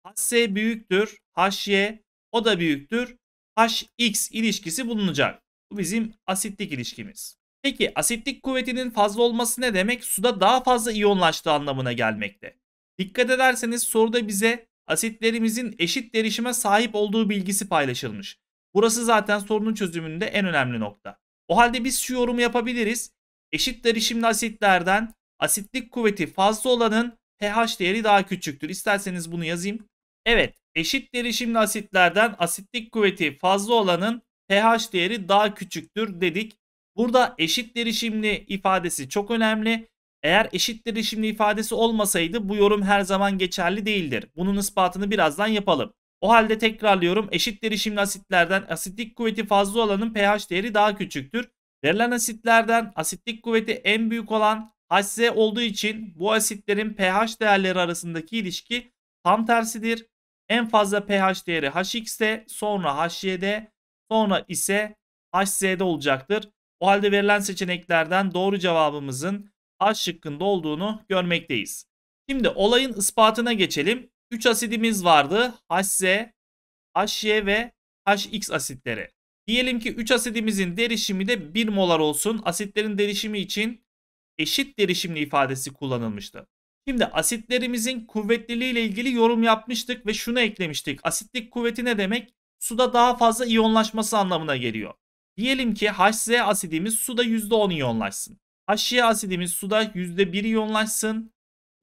HS büyüktür, HY o da büyüktür, HX ilişkisi bulunacak. Bu bizim asitlik ilişkimiz. Peki asitlik kuvvetinin fazla olması ne demek? Suda daha fazla iyonlaştığı anlamına gelmekte. Dikkat ederseniz soruda bize asitlerimizin eşit derişime sahip olduğu bilgisi paylaşılmış. Burası zaten sorunun çözümünde en önemli nokta. O halde biz şu yorumu yapabiliriz. Eşit derişimli asitlerden asitlik kuvveti fazla olanın pH değeri daha küçüktür. İsterseniz bunu yazayım. Evet, eşit derişimli asitlerden asitlik kuvveti fazla olanın pH değeri daha küçüktür dedik. Burada eşit derişimli ifadesi çok önemli. Eğer eşit derişimli ifadesi olmasaydı bu yorum her zaman geçerli değildir. Bunun ispatını birazdan yapalım. O halde tekrarlıyorum eşit derişimli asitlerden asitlik kuvveti fazla olanın pH değeri daha küçüktür. Verilen asitlerden asitlik kuvveti en büyük olan HZ olduğu için bu asitlerin pH değerleri arasındaki ilişki tam tersidir. En fazla pH değeri HX'de sonra HY'de sonra ise HZ'de olacaktır. O halde verilen seçeneklerden doğru cevabımızın A şıkkında olduğunu görmekteyiz. Şimdi olayın ispatına geçelim. 3 asidimiz vardı. HZ, HY ve HX asitleri. Diyelim ki 3 asidimizin derişimi de 1 molar olsun. Asitlerin derişimi için eşit derişimli ifadesi kullanılmıştı. Şimdi asitlerimizin kuvvetliliği ile ilgili yorum yapmıştık ve şunu eklemiştik. Asitlik kuvveti ne demek? Suda daha fazla iyonlaşması anlamına geliyor. Diyelim ki HZ asidimiz suda %10 iyonlaşsın. HY asidimiz suda %1 iyonlaşsın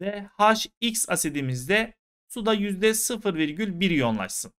ve HX asidimiz de suda %0,1 iyonlaşsın.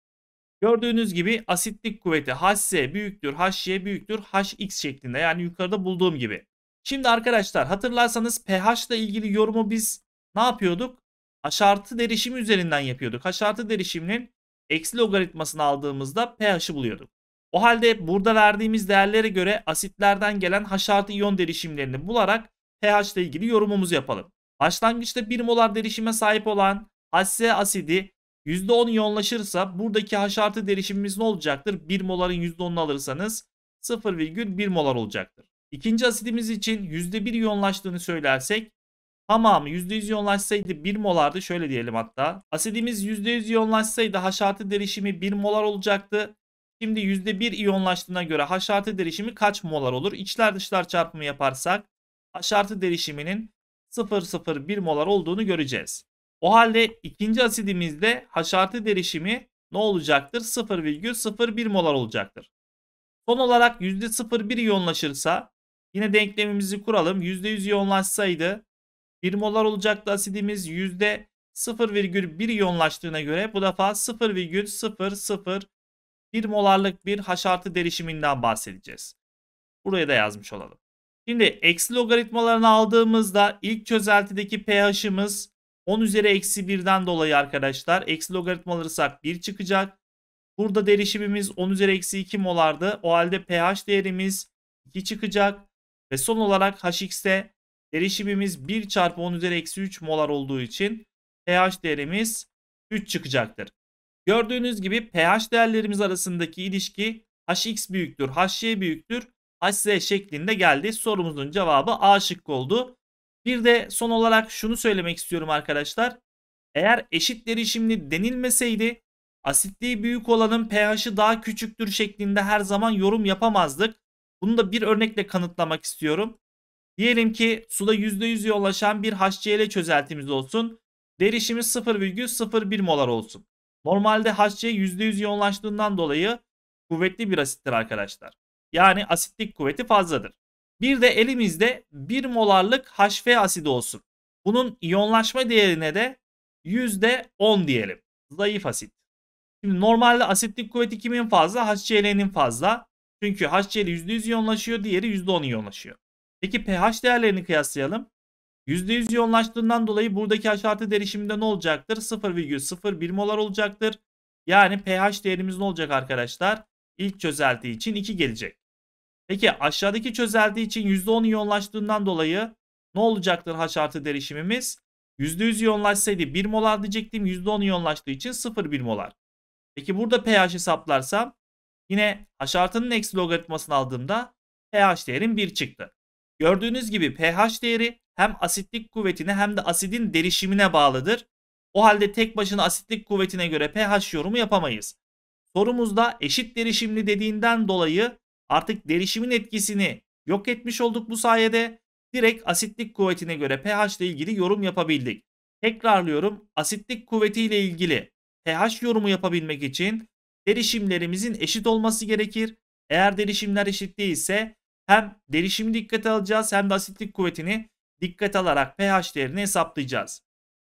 Gördüğünüz gibi asitlik kuvveti HZ büyüktür, HY büyüktür, HX şeklinde yani yukarıda bulduğum gibi. Şimdi arkadaşlar hatırlarsanız pH ile ilgili yorumu biz ne yapıyorduk? Haşartı derişimi üzerinden yapıyorduk. Haşartı derişiminin eksi logaritmasını aldığımızda pH'i buluyorduk. O halde burada verdiğimiz değerlere göre asitlerden gelen H artı iyon derişimlerini bularak pH ile ilgili yorumumuzu yapalım. Başlangıçta 1 molar derişime sahip olan HC asidi %10 iyonlaşırsa buradaki H artı derişimimiz ne olacaktır? 1 moların %10'unu alırsanız 0,1 molar olacaktır. İkinci asidimiz için %1 iyonlaştığını söylersek tamamı %100 iyonlaşsaydı 1 molardı şöyle diyelim hatta. Asidimiz %100 iyonlaşsaydı H artı derişimi 1 molar olacaktı. Şimdi %1 iyonlaştığına göre H artı derişimi kaç molar olur? İçler dışlar çarpımı yaparsak H artı derişiminin 0,01 molar olduğunu göreceğiz. O halde ikinci asidimizde H artı derişimi ne olacaktır? 0,01 molar olacaktır. Son olarak %01 iyonlaşırsa yine denklemimizi kuralım. %100 iyonlaşsaydı 1 molar olacaktı asidimiz. %0,1 iyonlaştığına göre bu defa 0,000 1 molarlık bir haşartı derişiminden bahsedeceğiz. Buraya da yazmış olalım. Şimdi eksi logaritmalarını aldığımızda ilk çözeltideki pH'imiz 10 üzeri eksi 1'den dolayı arkadaşlar. Eksi logaritmaları sak 1 çıkacak. Burada derişimimiz 10 üzeri eksi 2 molardı. O halde pH değerimiz 2 çıkacak. Ve son olarak HX'te derişimimiz 1 çarpı 10 üzeri eksi 3 molar olduğu için pH değerimiz 3 çıkacaktır. Gördüğünüz gibi pH değerlerimiz arasındaki ilişki Hx büyüktür, Hy büyüktür, Hz şeklinde geldi. Sorumuzun cevabı A şıkkı oldu. Bir de son olarak şunu söylemek istiyorum arkadaşlar. Eğer eşit derişimli denilmeseydi asitliği büyük olanın pH'i daha küçüktür şeklinde her zaman yorum yapamazdık. Bunu da bir örnekle kanıtlamak istiyorum. Diyelim ki suda %100 yoğunlaşan bir HCl çözeltimiz olsun. Derişimi 0,01 molar olsun. Normalde HC %100 yoğunlaştığından dolayı kuvvetli bir asittir arkadaşlar. Yani asitlik kuvveti fazladır. Bir de elimizde 1 molarlık HF asidi olsun. Bunun iyonlaşma değerine de %10 diyelim. Zayıf asit. Şimdi normalde asitlik kuvveti kimin fazla? HCl'nin fazla. Çünkü HCl %100 iyonlaşıyor, diğeri %10 iyonlaşıyor. Peki pH değerlerini kıyaslayalım. %100 yoğunlaştığından dolayı buradaki aşağıtı derişiminde ne olacaktır? 0,01 molar olacaktır. Yani pH değerimiz ne olacak arkadaşlar? İlk çözelti için 2 gelecek. Peki aşağıdaki çözelti için %10 yoğunlaştığından dolayı ne olacaktır H artı derişimimiz? %100 yoğunlaşsaydı 1 molar diyecektim. %10 yoğunlaştığı için 0,1 molar. Peki burada pH hesaplarsam yine H artının eksi logaritmasını aldığımda pH değerim 1 çıktı. Gördüğünüz gibi pH değeri hem asitlik kuvvetine hem de asidin derişimine bağlıdır. O halde tek başına asitlik kuvvetine göre pH yorumu yapamayız. Sorumuzda eşit derişimli dediğinden dolayı artık derişimin etkisini yok etmiş olduk bu sayede. Direkt asitlik kuvvetine göre pH ile ilgili yorum yapabildik. Tekrarlıyorum asitlik kuvvetiyle ilgili pH yorumu yapabilmek için derişimlerimizin eşit olması gerekir. Eğer derişimler eşit değilse hem derişimi dikkate alacağız hem de asitlik kuvvetini dikkat alarak pH değerini hesaplayacağız.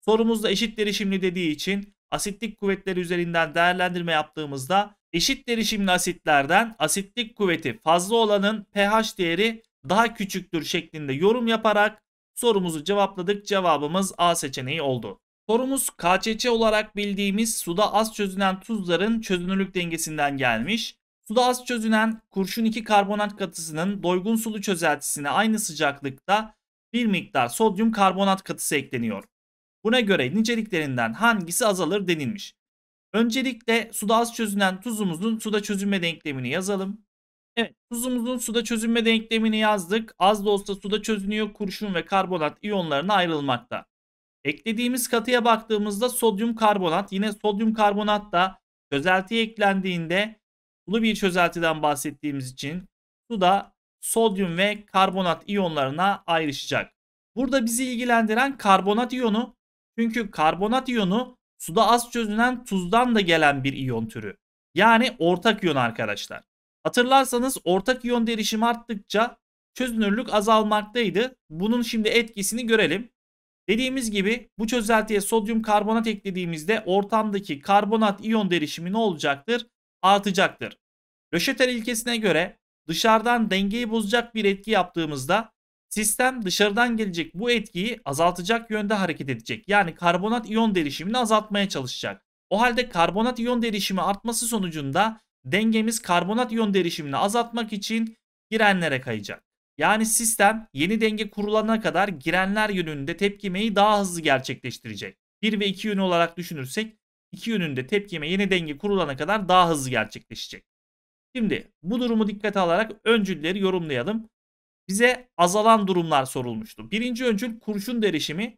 Sorumuzda eşit derişimli dediği için asitlik kuvvetleri üzerinden değerlendirme yaptığımızda eşit derişimli asitlerden asitlik kuvveti fazla olanın pH değeri daha küçüktür şeklinde yorum yaparak sorumuzu cevapladık. Cevabımız A seçeneği oldu. Sorumuz KÇÇ olarak bildiğimiz suda az çözünen tuzların çözünürlük dengesinden gelmiş. Suda az çözünen kurşun 2 karbonat katısının doygun sulu çözeltisine aynı sıcaklıkta bir miktar sodyum karbonat katısı ekleniyor. Buna göre niceliklerinden hangisi azalır denilmiş. Öncelikle suda az çözünen tuzumuzun suda çözünme denklemini yazalım. Evet tuzumuzun suda çözünme denklemini yazdık. Az da olsa suda çözünüyor kurşun ve karbonat iyonlarına ayrılmakta. Eklediğimiz katıya baktığımızda sodyum karbonat yine sodyum karbonat da çözeltiye eklendiğinde sulu bir çözeltiden bahsettiğimiz için suda sodyum ve karbonat iyonlarına ayrışacak. Burada bizi ilgilendiren karbonat iyonu. Çünkü karbonat iyonu suda az çözünen tuzdan da gelen bir iyon türü. Yani ortak iyon arkadaşlar. Hatırlarsanız ortak iyon derişim arttıkça çözünürlük azalmaktaydı. Bunun şimdi etkisini görelim. Dediğimiz gibi bu çözeltiye sodyum karbonat eklediğimizde ortamdaki karbonat iyon derişimi ne olacaktır? Artacaktır. Löşeter ilkesine göre dışarıdan dengeyi bozacak bir etki yaptığımızda sistem dışarıdan gelecek bu etkiyi azaltacak yönde hareket edecek. Yani karbonat iyon derişimini azaltmaya çalışacak. O halde karbonat iyon derişimi artması sonucunda dengemiz karbonat iyon derişimini azaltmak için girenlere kayacak. Yani sistem yeni denge kurulana kadar girenler yönünde tepkimeyi daha hızlı gerçekleştirecek. 1 ve 2 yönü olarak düşünürsek 2 yönünde tepkime yeni denge kurulana kadar daha hızlı gerçekleşecek. Şimdi bu durumu dikkate alarak öncülleri yorumlayalım. Bize azalan durumlar sorulmuştu. Birinci öncül kurşun derişimi.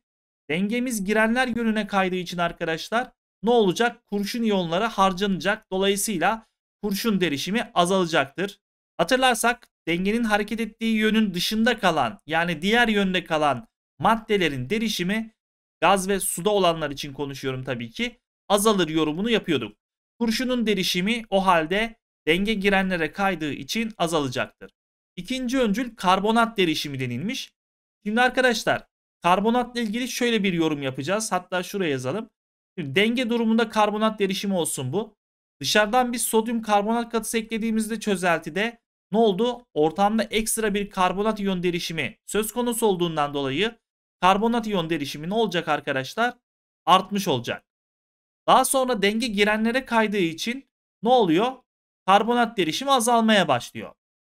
Dengemiz girenler yönüne kaydığı için arkadaşlar ne olacak? Kurşun iyonları harcanacak. Dolayısıyla kurşun derişimi azalacaktır. Hatırlarsak dengenin hareket ettiği yönün dışında kalan yani diğer yönde kalan maddelerin derişimi gaz ve suda olanlar için konuşuyorum tabii ki azalır yorumunu yapıyorduk. Kurşunun derişimi o halde denge girenlere kaydığı için azalacaktır. İkinci öncül karbonat derişimi denilmiş. Şimdi arkadaşlar karbonatla ilgili şöyle bir yorum yapacağız. Hatta şuraya yazalım. Şimdi denge durumunda karbonat derişimi olsun bu. Dışarıdan bir sodyum karbonat katısı eklediğimizde çözeltide ne oldu? Ortamda ekstra bir karbonat iyon derişimi söz konusu olduğundan dolayı karbonat iyon derişimi ne olacak arkadaşlar? Artmış olacak. Daha sonra denge girenlere kaydığı için ne oluyor? karbonat derişimi azalmaya başlıyor.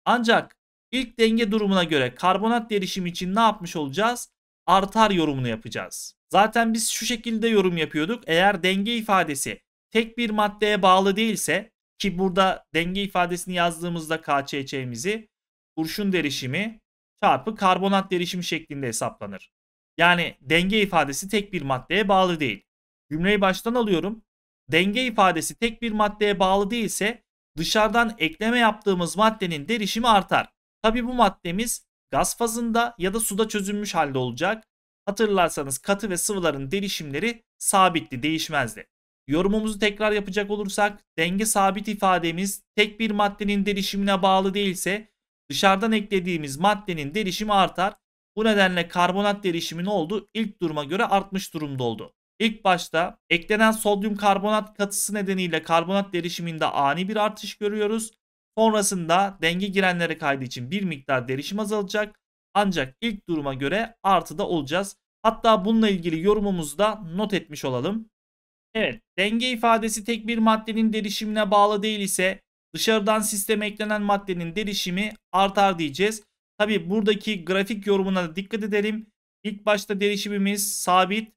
Ancak ilk denge durumuna göre karbonat derişimi için ne yapmış olacağız? Artar yorumunu yapacağız. Zaten biz şu şekilde yorum yapıyorduk. Eğer denge ifadesi tek bir maddeye bağlı değilse ki burada denge ifadesini yazdığımızda KÇÇ'mizi kurşun derişimi çarpı karbonat derişimi şeklinde hesaplanır. Yani denge ifadesi tek bir maddeye bağlı değil. Cümleyi baştan alıyorum. Denge ifadesi tek bir maddeye bağlı değilse dışarıdan ekleme yaptığımız maddenin derişimi artar. Tabi bu maddemiz gaz fazında ya da suda çözünmüş halde olacak. Hatırlarsanız katı ve sıvıların derişimleri sabitti, değişmezdi. Yorumumuzu tekrar yapacak olursak denge sabit ifademiz tek bir maddenin derişimine bağlı değilse dışarıdan eklediğimiz maddenin derişimi artar. Bu nedenle karbonat derişimi ne oldu? İlk duruma göre artmış durumda oldu. İlk başta eklenen sodyum karbonat katısı nedeniyle karbonat derişiminde ani bir artış görüyoruz. Sonrasında denge girenlere kaydı için bir miktar derişim azalacak. Ancak ilk duruma göre artıda olacağız. Hatta bununla ilgili yorumumuzu da not etmiş olalım. Evet denge ifadesi tek bir maddenin derişimine bağlı değil ise dışarıdan sisteme eklenen maddenin derişimi artar diyeceğiz. Tabi buradaki grafik yorumuna da dikkat edelim. İlk başta derişimimiz sabit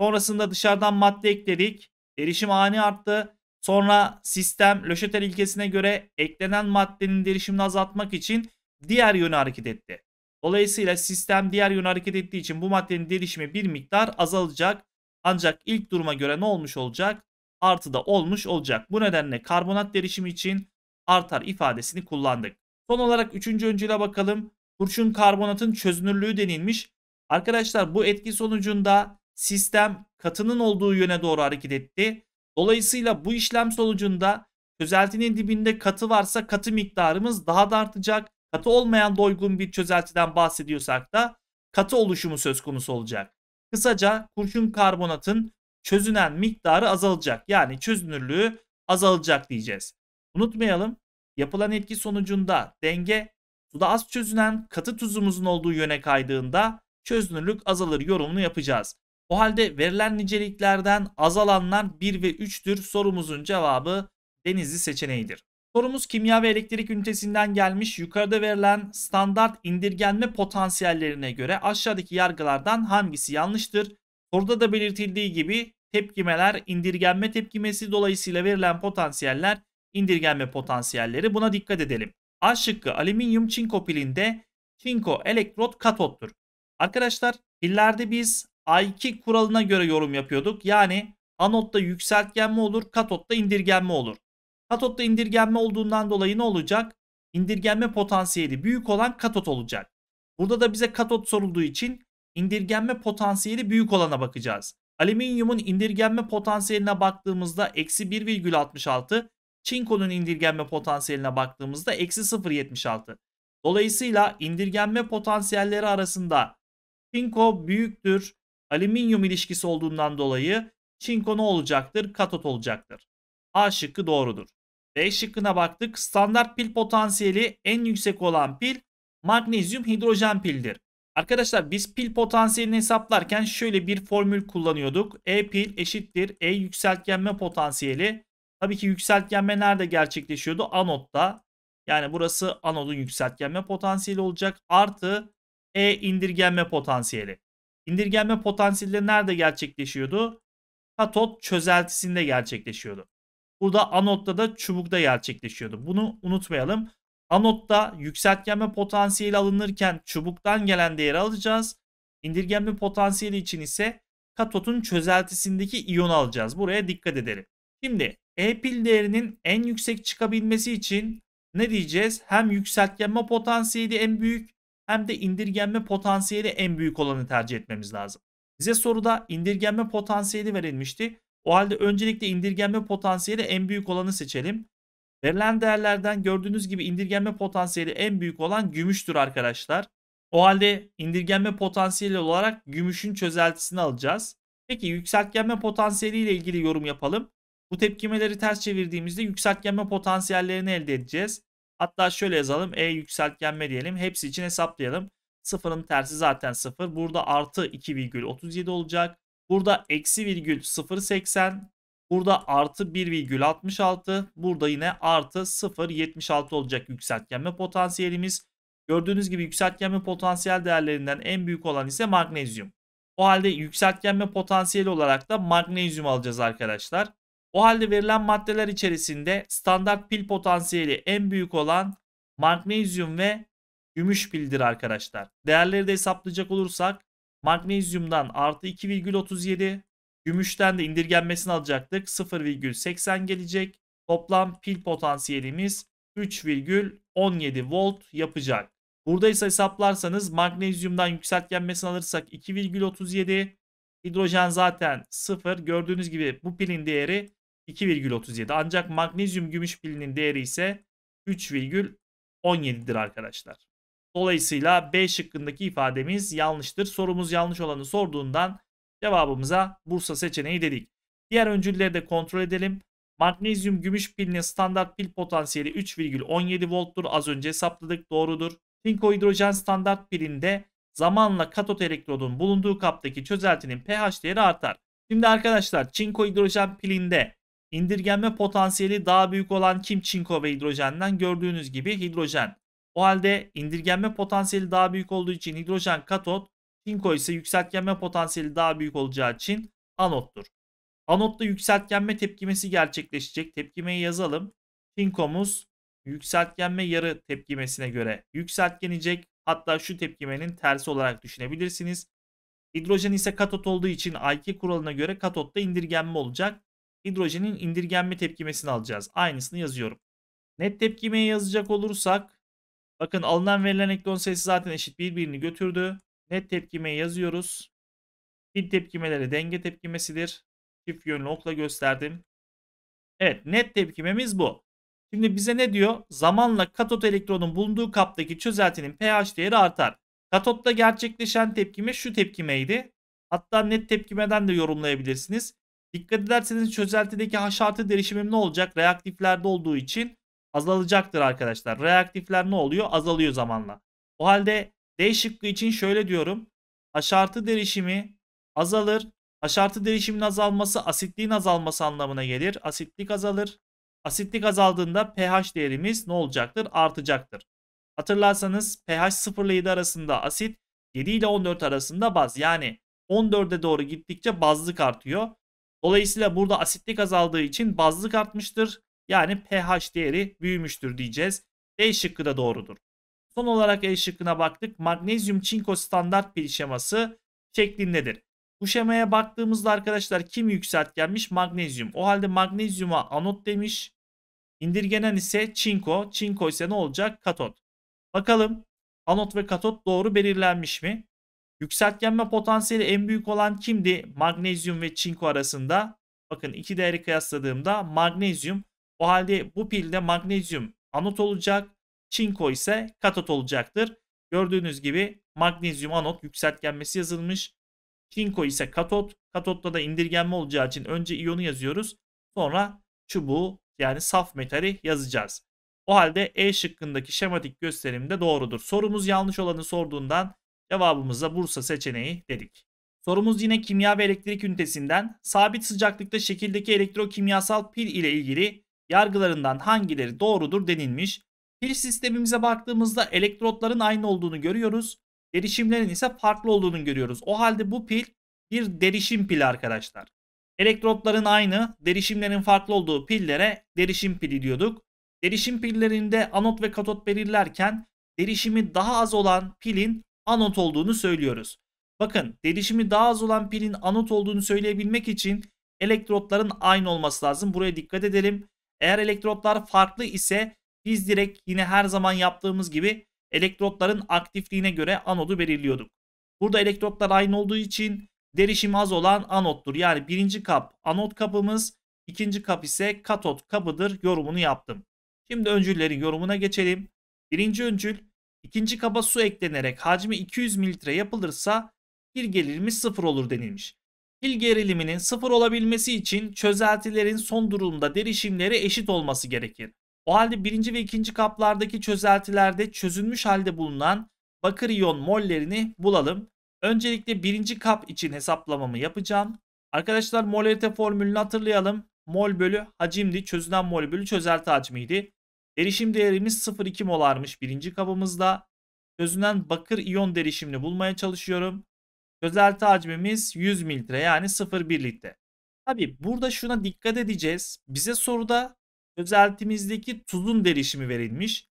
Sonrasında dışarıdan madde ekledik. Derişim ani arttı. Sonra sistem Löşeter ilkesine göre eklenen maddenin derişimini azaltmak için diğer yöne hareket etti. Dolayısıyla sistem diğer yöne hareket ettiği için bu maddenin derişimi bir miktar azalacak. Ancak ilk duruma göre ne olmuş olacak? artı da olmuş olacak. Bu nedenle karbonat derişimi için artar ifadesini kullandık. Son olarak 3. öncüyle bakalım. Kurşun karbonatın çözünürlüğü denilmiş. Arkadaşlar bu etki sonucunda sistem katının olduğu yöne doğru hareket etti. Dolayısıyla bu işlem sonucunda çözeltinin dibinde katı varsa katı miktarımız daha da artacak. Katı olmayan doygun bir çözeltiden bahsediyorsak da katı oluşumu söz konusu olacak. Kısaca kurşun karbonatın çözünen miktarı azalacak. Yani çözünürlüğü azalacak diyeceğiz. Unutmayalım yapılan etki sonucunda denge suda az çözünen katı tuzumuzun olduğu yöne kaydığında çözünürlük azalır yorumunu yapacağız. O halde verilen niceliklerden azalanlar 1 ve 3'tür. Sorumuzun cevabı denizli seçeneğidir. Sorumuz kimya ve elektrik ünitesinden gelmiş. Yukarıda verilen standart indirgenme potansiyellerine göre aşağıdaki yargılardan hangisi yanlıştır? Soruda da belirtildiği gibi tepkimeler indirgenme tepkimesi dolayısıyla verilen potansiyeller indirgenme potansiyelleri. Buna dikkat edelim. A şıkkı alüminyum çinko pilinde çinko elektrot katottur. Arkadaşlar pillerde biz I2 kuralına göre yorum yapıyorduk. Yani anotta yükseltgenme olur, katotta indirgenme olur. Katotta indirgenme olduğundan dolayı ne olacak? İndirgenme potansiyeli büyük olan katot olacak. Burada da bize katot sorulduğu için indirgenme potansiyeli büyük olana bakacağız. Alüminyumun indirgenme potansiyeline baktığımızda eksi 1,66, çinkonun indirgenme potansiyeline baktığımızda eksi 0,76. Dolayısıyla indirgenme potansiyelleri arasında çinko büyüktür Alüminyum ilişkisi olduğundan dolayı çinko ne olacaktır? Katot olacaktır. A şıkkı doğrudur. B şıkkına baktık. Standart pil potansiyeli en yüksek olan pil magnezyum hidrojen pildir. Arkadaşlar biz pil potansiyelini hesaplarken şöyle bir formül kullanıyorduk. E pil eşittir E yükseltgenme potansiyeli. Tabii ki yükseltgenme nerede gerçekleşiyordu? Anotta. Yani burası anodun yükseltgenme potansiyeli olacak. Artı E indirgenme potansiyeli. İndirgenme potansiyeli nerede gerçekleşiyordu? Katot çözeltisinde gerçekleşiyordu. Burada anotta da çubukta gerçekleşiyordu. Bunu unutmayalım. Anotta yükseltgenme potansiyeli alınırken çubuktan gelen değeri alacağız. İndirgenme potansiyeli için ise katotun çözeltisindeki iyon alacağız. Buraya dikkat edelim. Şimdi E pil değerinin en yüksek çıkabilmesi için ne diyeceğiz? Hem yükseltgenme potansiyeli en büyük hem de indirgenme potansiyeli en büyük olanı tercih etmemiz lazım. Bize soruda indirgenme potansiyeli verilmişti. O halde öncelikle indirgenme potansiyeli en büyük olanı seçelim. Verilen değerlerden gördüğünüz gibi indirgenme potansiyeli en büyük olan gümüştür arkadaşlar. O halde indirgenme potansiyeli olarak gümüşün çözeltisini alacağız. Peki yükseltgenme potansiyeli ile ilgili yorum yapalım. Bu tepkimeleri ters çevirdiğimizde yükseltgenme potansiyellerini elde edeceğiz. Hatta şöyle yazalım. E yükseltgenme diyelim. Hepsi için hesaplayalım. Sıfırın tersi zaten sıfır. Burada artı 2,37 olacak. Burada eksi virgül 0,80. Burada artı 1,66. Burada yine artı 0,76 olacak yükseltgenme potansiyelimiz. Gördüğünüz gibi yükseltgenme potansiyel değerlerinden en büyük olan ise magnezyum. O halde yükseltgenme potansiyeli olarak da magnezyum alacağız arkadaşlar. O halde verilen maddeler içerisinde standart pil potansiyeli en büyük olan magnezyum ve gümüş pildir arkadaşlar. Değerleri de hesaplayacak olursak magnezyumdan artı 2,37 gümüşten de indirgenmesini alacaktık 0,80 gelecek. Toplam pil potansiyelimiz 3,17 volt yapacak. Burada ise hesaplarsanız magnezyumdan yükseltgenmesini alırsak 2,37 hidrojen zaten 0 gördüğünüz gibi bu pilin değeri 2,37. Ancak magnezyum gümüş pilinin değeri ise 3,17'dir arkadaşlar. Dolayısıyla B şıkkındaki ifademiz yanlıştır. Sorumuz yanlış olanı sorduğundan cevabımıza Bursa seçeneği dedik. Diğer öncülleri de kontrol edelim. Magnezyum gümüş pilinin standart pil potansiyeli 3,17 volttur. Az önce hesapladık doğrudur. Tinko hidrojen standart pilinde zamanla katot elektrodun bulunduğu kaptaki çözeltinin pH değeri artar. Şimdi arkadaşlar çinko hidrojen pilinde İndirgenme potansiyeli daha büyük olan kim çinko ve hidrojenden gördüğünüz gibi hidrojen. O halde indirgenme potansiyeli daha büyük olduğu için hidrojen katot, çinko ise yükseltgenme potansiyeli daha büyük olacağı için anottur. Anotta yükseltgenme tepkimesi gerçekleşecek. Tepkimeyi yazalım. Çinkomuz yükseltgenme yarı tepkimesine göre yükseltgenecek. Hatta şu tepkimenin tersi olarak düşünebilirsiniz. Hidrojen ise katot olduğu için IK kuralına göre katotta indirgenme olacak hidrojenin indirgenme tepkimesini alacağız. Aynısını yazıyorum. Net tepkimeyi yazacak olursak bakın alınan verilen elektron sayısı zaten eşit birbirini götürdü. Net tepkimeyi yazıyoruz. Pil tepkimeleri denge tepkimesidir. Çift yönlü okla gösterdim. Evet net tepkimemiz bu. Şimdi bize ne diyor? Zamanla katot elektronun bulunduğu kaptaki çözeltinin pH değeri artar. Katotta gerçekleşen tepkime şu tepkimeydi. Hatta net tepkimeden de yorumlayabilirsiniz. Dikkat ederseniz çözeltideki haşartı derişimim ne olacak? Reaktiflerde olduğu için azalacaktır arkadaşlar. Reaktifler ne oluyor? Azalıyor zamanla. O halde D şıkkı için şöyle diyorum. Haşartı derişimi azalır. Haşartı derişimin azalması asitliğin azalması anlamına gelir. Asitlik azalır. Asitlik azaldığında pH değerimiz ne olacaktır? Artacaktır. Hatırlarsanız pH 0 ile 7 arasında asit, 7 ile 14 arasında baz. Yani 14'e doğru gittikçe bazlık artıyor. Dolayısıyla burada asitlik azaldığı için bazlık artmıştır. Yani pH değeri büyümüştür diyeceğiz. D e şıkkı da doğrudur. Son olarak E şıkkına baktık. Magnezyum çinko standart pil şeması şeklindedir. Bu şemaya baktığımızda arkadaşlar kim yükseltgenmiş? Magnezyum. O halde magnezyuma anot demiş. İndirgenen ise çinko. Çinko ise ne olacak? Katot. Bakalım anot ve katot doğru belirlenmiş mi? Yükseltgenme potansiyeli en büyük olan kimdi? Magnezyum ve çinko arasında. Bakın iki değeri kıyasladığımda magnezyum. O halde bu pilde magnezyum anot olacak. Çinko ise katot olacaktır. Gördüğünüz gibi magnezyum anot yükseltgenmesi yazılmış. Çinko ise katot. Katotta da indirgenme olacağı için önce iyonu yazıyoruz. Sonra çubuğu yani saf metali yazacağız. O halde E şıkkındaki şematik gösterim de doğrudur. Sorumuz yanlış olanı sorduğundan Cevabımızda Bursa seçeneği dedik. Sorumuz yine kimya ve elektrik ünitesinden sabit sıcaklıkta şekildeki elektrokimyasal pil ile ilgili yargılarından hangileri doğrudur denilmiş. Pil sistemimize baktığımızda elektrotların aynı olduğunu görüyoruz. Derişimlerin ise farklı olduğunu görüyoruz. O halde bu pil bir derişim pili arkadaşlar. Elektrotların aynı, derişimlerin farklı olduğu pillere derişim pili diyorduk. Derişim pillerinde anot ve katot belirlerken derişimi daha az olan pilin anot olduğunu söylüyoruz. Bakın derişimi daha az olan pilin anot olduğunu söyleyebilmek için elektrotların aynı olması lazım. Buraya dikkat edelim. Eğer elektrotlar farklı ise biz direkt yine her zaman yaptığımız gibi elektrotların aktifliğine göre anodu belirliyorduk. Burada elektrotlar aynı olduğu için derişim az olan anottur. Yani birinci kap anot kapımız, ikinci kap ise katot kapıdır. yorumunu yaptım. Şimdi öncüllerin yorumuna geçelim. Birinci öncül İkinci kaba su eklenerek hacmi 200 mililitre yapılırsa pil gerilimi sıfır olur denilmiş. Pil geriliminin sıfır olabilmesi için çözeltilerin son durumda derişimleri eşit olması gerekir. O halde birinci ve ikinci kaplardaki çözeltilerde çözünmüş halde bulunan bakır iyon mollerini bulalım. Öncelikle birinci kap için hesaplamamı yapacağım. Arkadaşlar molarite formülünü hatırlayalım. Mol bölü hacimdi. Çözünen mol bölü çözelti hacmiydi. Derişim değerimiz 0,2 molarmış birinci kabımızda. Çözünen bakır iyon derişimini bulmaya çalışıyorum. Çözelti hacmimiz 100 mililitre yani 0,1 litre. Tabi burada şuna dikkat edeceğiz. Bize soruda çözeltimizdeki tuzun derişimi verilmiş.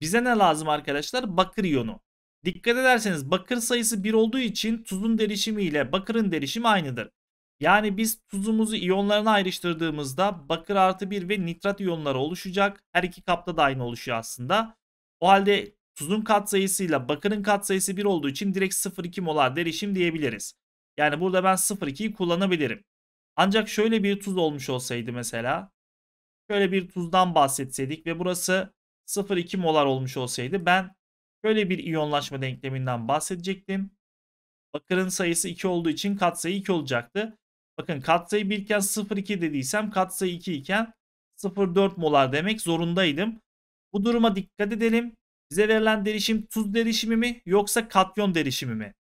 Bize ne lazım arkadaşlar? Bakır iyonu. Dikkat ederseniz bakır sayısı 1 olduğu için tuzun derişimi ile bakırın derişimi aynıdır. Yani biz tuzumuzu iyonlarına ayrıştırdığımızda bakır artı 1 ve nitrat iyonları oluşacak. Her iki kapta da aynı oluşuyor aslında. O halde tuzun katsayısıyla bakırın katsayısı 1 olduğu için direkt 0,2 molar derişim diyebiliriz. Yani burada ben 0,2'yi kullanabilirim. Ancak şöyle bir tuz olmuş olsaydı mesela. Şöyle bir tuzdan bahsetseydik ve burası 0,2 molar olmuş olsaydı ben şöyle bir iyonlaşma denkleminden bahsedecektim. Bakırın sayısı 2 olduğu için katsayı 2 olacaktı. Bakın katsayı bilken 0,2 dediysem katsayı 2 iken 0,4 molar demek zorundaydım. Bu duruma dikkat edelim. Bize verilen derişim tuz derişimi mi yoksa katyon derişimi mi?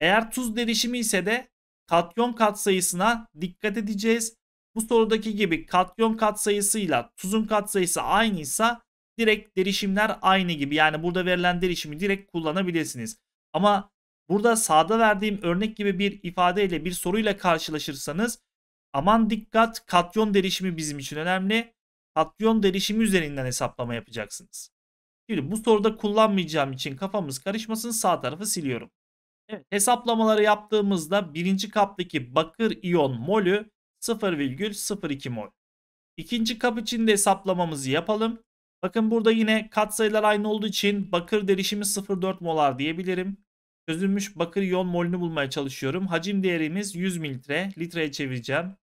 Eğer tuz derişimi ise de katyon katsayısına dikkat edeceğiz. Bu sorudaki gibi katyon katsayısıyla tuzun katsayısı aynıysa direkt derişimler aynı gibi. Yani burada verilen derişimi direkt kullanabilirsiniz. Ama Burada sağda verdiğim örnek gibi bir ifadeyle bir soruyla karşılaşırsanız aman dikkat katyon derişimi bizim için önemli. Katyon derişimi üzerinden hesaplama yapacaksınız. Şimdi bu soruda kullanmayacağım için kafamız karışmasın sağ tarafı siliyorum. Evet, hesaplamaları yaptığımızda birinci kaptaki bakır iyon molü 0,02 mol. İkinci kap için de hesaplamamızı yapalım. Bakın burada yine katsayılar aynı olduğu için bakır derişimi 0,4 molar diyebilirim. Çözülmüş bakır iyon molünü bulmaya çalışıyorum. Hacim değerimiz 100 mililitre. Litreye çevireceğim.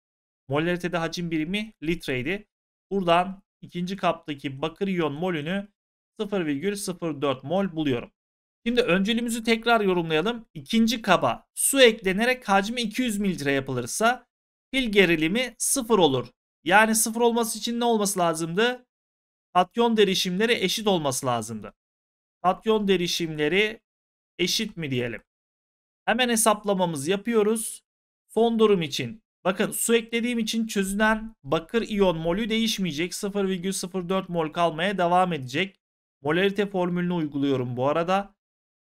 Mollaritede hacim birimi litreydi. Buradan ikinci kaptaki bakır iyon molünü 0,04 mol buluyorum. Şimdi öncülümüzü tekrar yorumlayalım. İkinci kaba su eklenerek hacmi 200 mililitre yapılırsa pil gerilimi 0 olur. Yani 0 olması için ne olması lazımdı? Katyon derişimleri eşit olması lazımdı. Katyon derişimleri eşit mi diyelim. Hemen hesaplamamızı yapıyoruz. Son durum için. Bakın su eklediğim için çözünen bakır iyon molü değişmeyecek. 0,04 mol kalmaya devam edecek. Molarite formülünü uyguluyorum bu arada.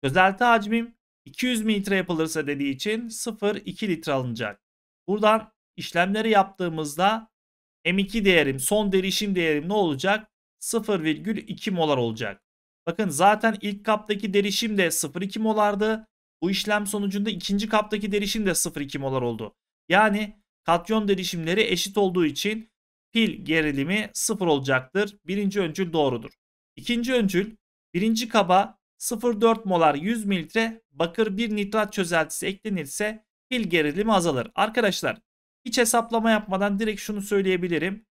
Çözelti hacmim 200 mililitre yapılırsa dediği için 0,2 litre alınacak. Buradan işlemleri yaptığımızda M2 değerim, son derişim değerim ne olacak? 0,2 molar olacak. Bakın zaten ilk kaptaki derişim de 0,2 molardı. Bu işlem sonucunda ikinci kaptaki derişim de 0,2 molar oldu. Yani katyon derişimleri eşit olduğu için pil gerilimi 0 olacaktır. Birinci öncül doğrudur. İkinci öncül birinci kaba 0,4 molar 100 mililitre bakır bir nitrat çözeltisi eklenirse pil gerilimi azalır. Arkadaşlar hiç hesaplama yapmadan direkt şunu söyleyebilirim.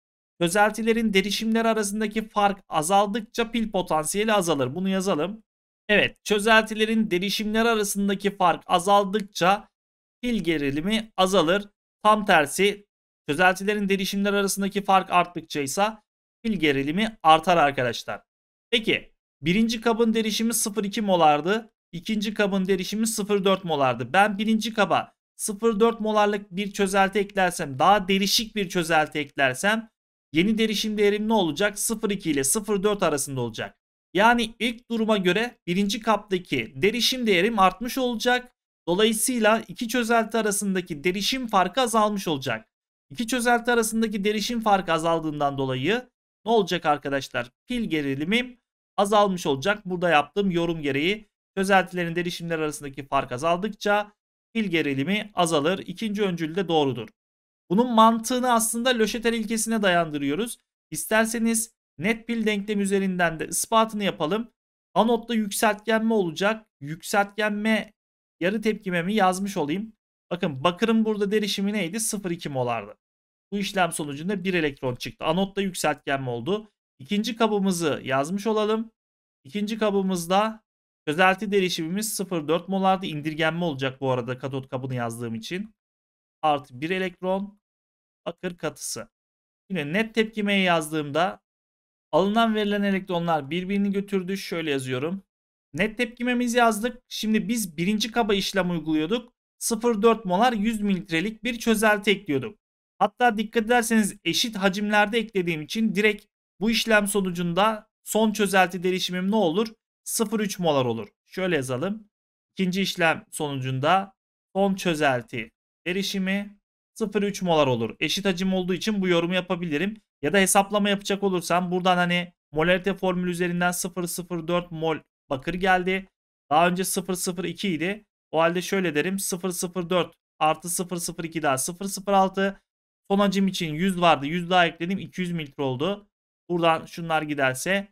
Çözeltilerin derişimler arasındaki fark azaldıkça pil potansiyeli azalır. Bunu yazalım. Evet çözeltilerin derişimler arasındaki fark azaldıkça pil gerilimi azalır. Tam tersi çözeltilerin derişimler arasındaki fark arttıkça ise pil gerilimi artar arkadaşlar. Peki birinci kabın derişimi 0,2 molardı. ikinci kabın derişimi 0,4 molardı. Ben birinci kaba 0,4 molarlık bir çözelti eklersem daha derişik bir çözelti eklersem Yeni derişim değerim ne olacak? 0.2 ile 0.4 arasında olacak. Yani ilk duruma göre birinci kaptaki derişim değerim artmış olacak. Dolayısıyla iki çözelti arasındaki derişim farkı azalmış olacak. İki çözelti arasındaki derişim farkı azaldığından dolayı ne olacak arkadaşlar? Pil gerilimim azalmış olacak. Burada yaptığım yorum gereği çözeltilerin derişimler arasındaki fark azaldıkça pil gerilimi azalır. İkinci öncül de doğrudur. Bunun mantığını aslında Löşeter ilkesine dayandırıyoruz. İsterseniz net bil denklem üzerinden de ispatını yapalım. Anotta yükseltgenme olacak. Yükseltgenme yarı tepkimemi yazmış olayım. Bakın bakırın burada derişimi neydi? 0,2 molardı. Bu işlem sonucunda 1 elektron çıktı. Anotta yükseltgenme oldu. İkinci kabımızı yazmış olalım. İkinci kabımızda çözelti derişimimiz 0,4 molardı. İndirgenme olacak bu arada katot kabını yazdığım için artı 1 elektron bakır katısı. Yine net tepkimeyi yazdığımda alınan verilen elektronlar birbirini götürdü. Şöyle yazıyorum. Net tepkimemizi yazdık. Şimdi biz birinci kaba işlem uyguluyorduk. 0,4 molar 100 mililitrelik bir çözelti ekliyorduk. Hatta dikkat ederseniz eşit hacimlerde eklediğim için direkt bu işlem sonucunda son çözelti derişimim ne olur? 0,3 molar olur. Şöyle yazalım. İkinci işlem sonucunda son çözelti erişimi 0,3 molar olur. Eşit hacim olduğu için bu yorumu yapabilirim. Ya da hesaplama yapacak olursam buradan hani molarite formülü üzerinden 0,04 mol bakır geldi. Daha önce 0,02 idi. O halde şöyle derim 0,04 artı 0,02 daha 0,06 son hacim için 100 vardı. 100 daha ekledim 200 mililitre oldu. Buradan şunlar giderse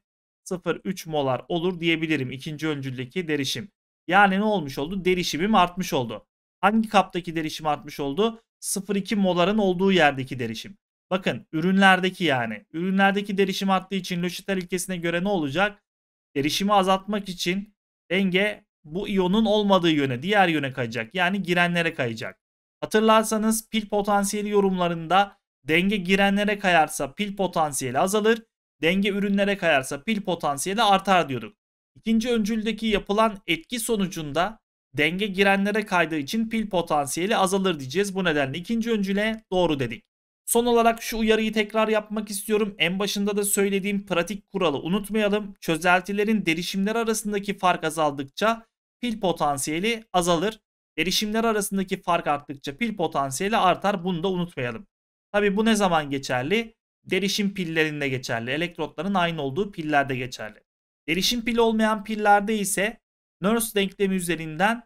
0,3 molar olur diyebilirim ikinci öncüldeki derişim. Yani ne olmuş oldu? Derişimim artmış oldu. Hangi kaptaki derişim artmış oldu? 0.2 moların olduğu yerdeki derişim. Bakın ürünlerdeki yani. Ürünlerdeki derişim arttığı için Löşitel ilkesine göre ne olacak? Derişimi azaltmak için denge bu iyonun olmadığı yöne, diğer yöne kayacak. Yani girenlere kayacak. Hatırlarsanız pil potansiyeli yorumlarında denge girenlere kayarsa pil potansiyeli azalır, denge ürünlere kayarsa pil potansiyeli artar diyorduk. İkinci öncüldeki yapılan etki sonucunda denge girenlere kaydığı için pil potansiyeli azalır diyeceğiz. Bu nedenle ikinci öncüle doğru dedik. Son olarak şu uyarıyı tekrar yapmak istiyorum. En başında da söylediğim pratik kuralı unutmayalım. Çözeltilerin derişimler arasındaki fark azaldıkça pil potansiyeli azalır. Derişimler arasındaki fark arttıkça pil potansiyeli artar. Bunu da unutmayalım. Tabi bu ne zaman geçerli? Derişim pillerinde geçerli. Elektrotların aynı olduğu pillerde geçerli. Derişim pili olmayan pillerde ise Nernst denklemi üzerinden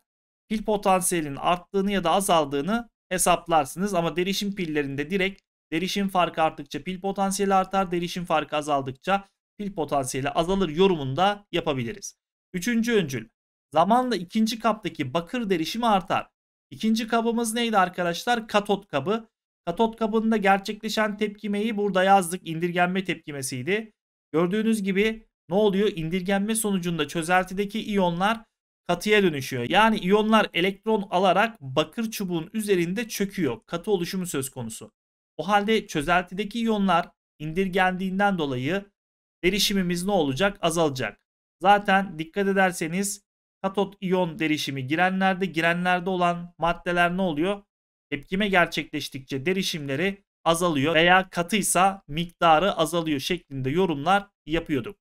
pil potansiyelinin arttığını ya da azaldığını hesaplarsınız. Ama derişim pillerinde direkt derişim farkı arttıkça pil potansiyeli artar, derişim farkı azaldıkça pil potansiyeli azalır yorumunu da yapabiliriz. Üçüncü öncül. Zamanla ikinci kaptaki bakır derişimi artar. İkinci kabımız neydi arkadaşlar? Katot kabı. Katot kabında gerçekleşen tepkimeyi burada yazdık. İndirgenme tepkimesiydi. Gördüğünüz gibi ne oluyor? İndirgenme sonucunda çözeltideki iyonlar katıya dönüşüyor. Yani iyonlar elektron alarak bakır çubuğun üzerinde çöküyor. Katı oluşumu söz konusu. O halde çözeltideki iyonlar indirgendiğinden dolayı derişimimiz ne olacak? Azalacak. Zaten dikkat ederseniz katot iyon derişimi girenlerde girenlerde olan maddeler ne oluyor? Tepkime gerçekleştikçe derişimleri azalıyor veya katıysa miktarı azalıyor şeklinde yorumlar yapıyorduk.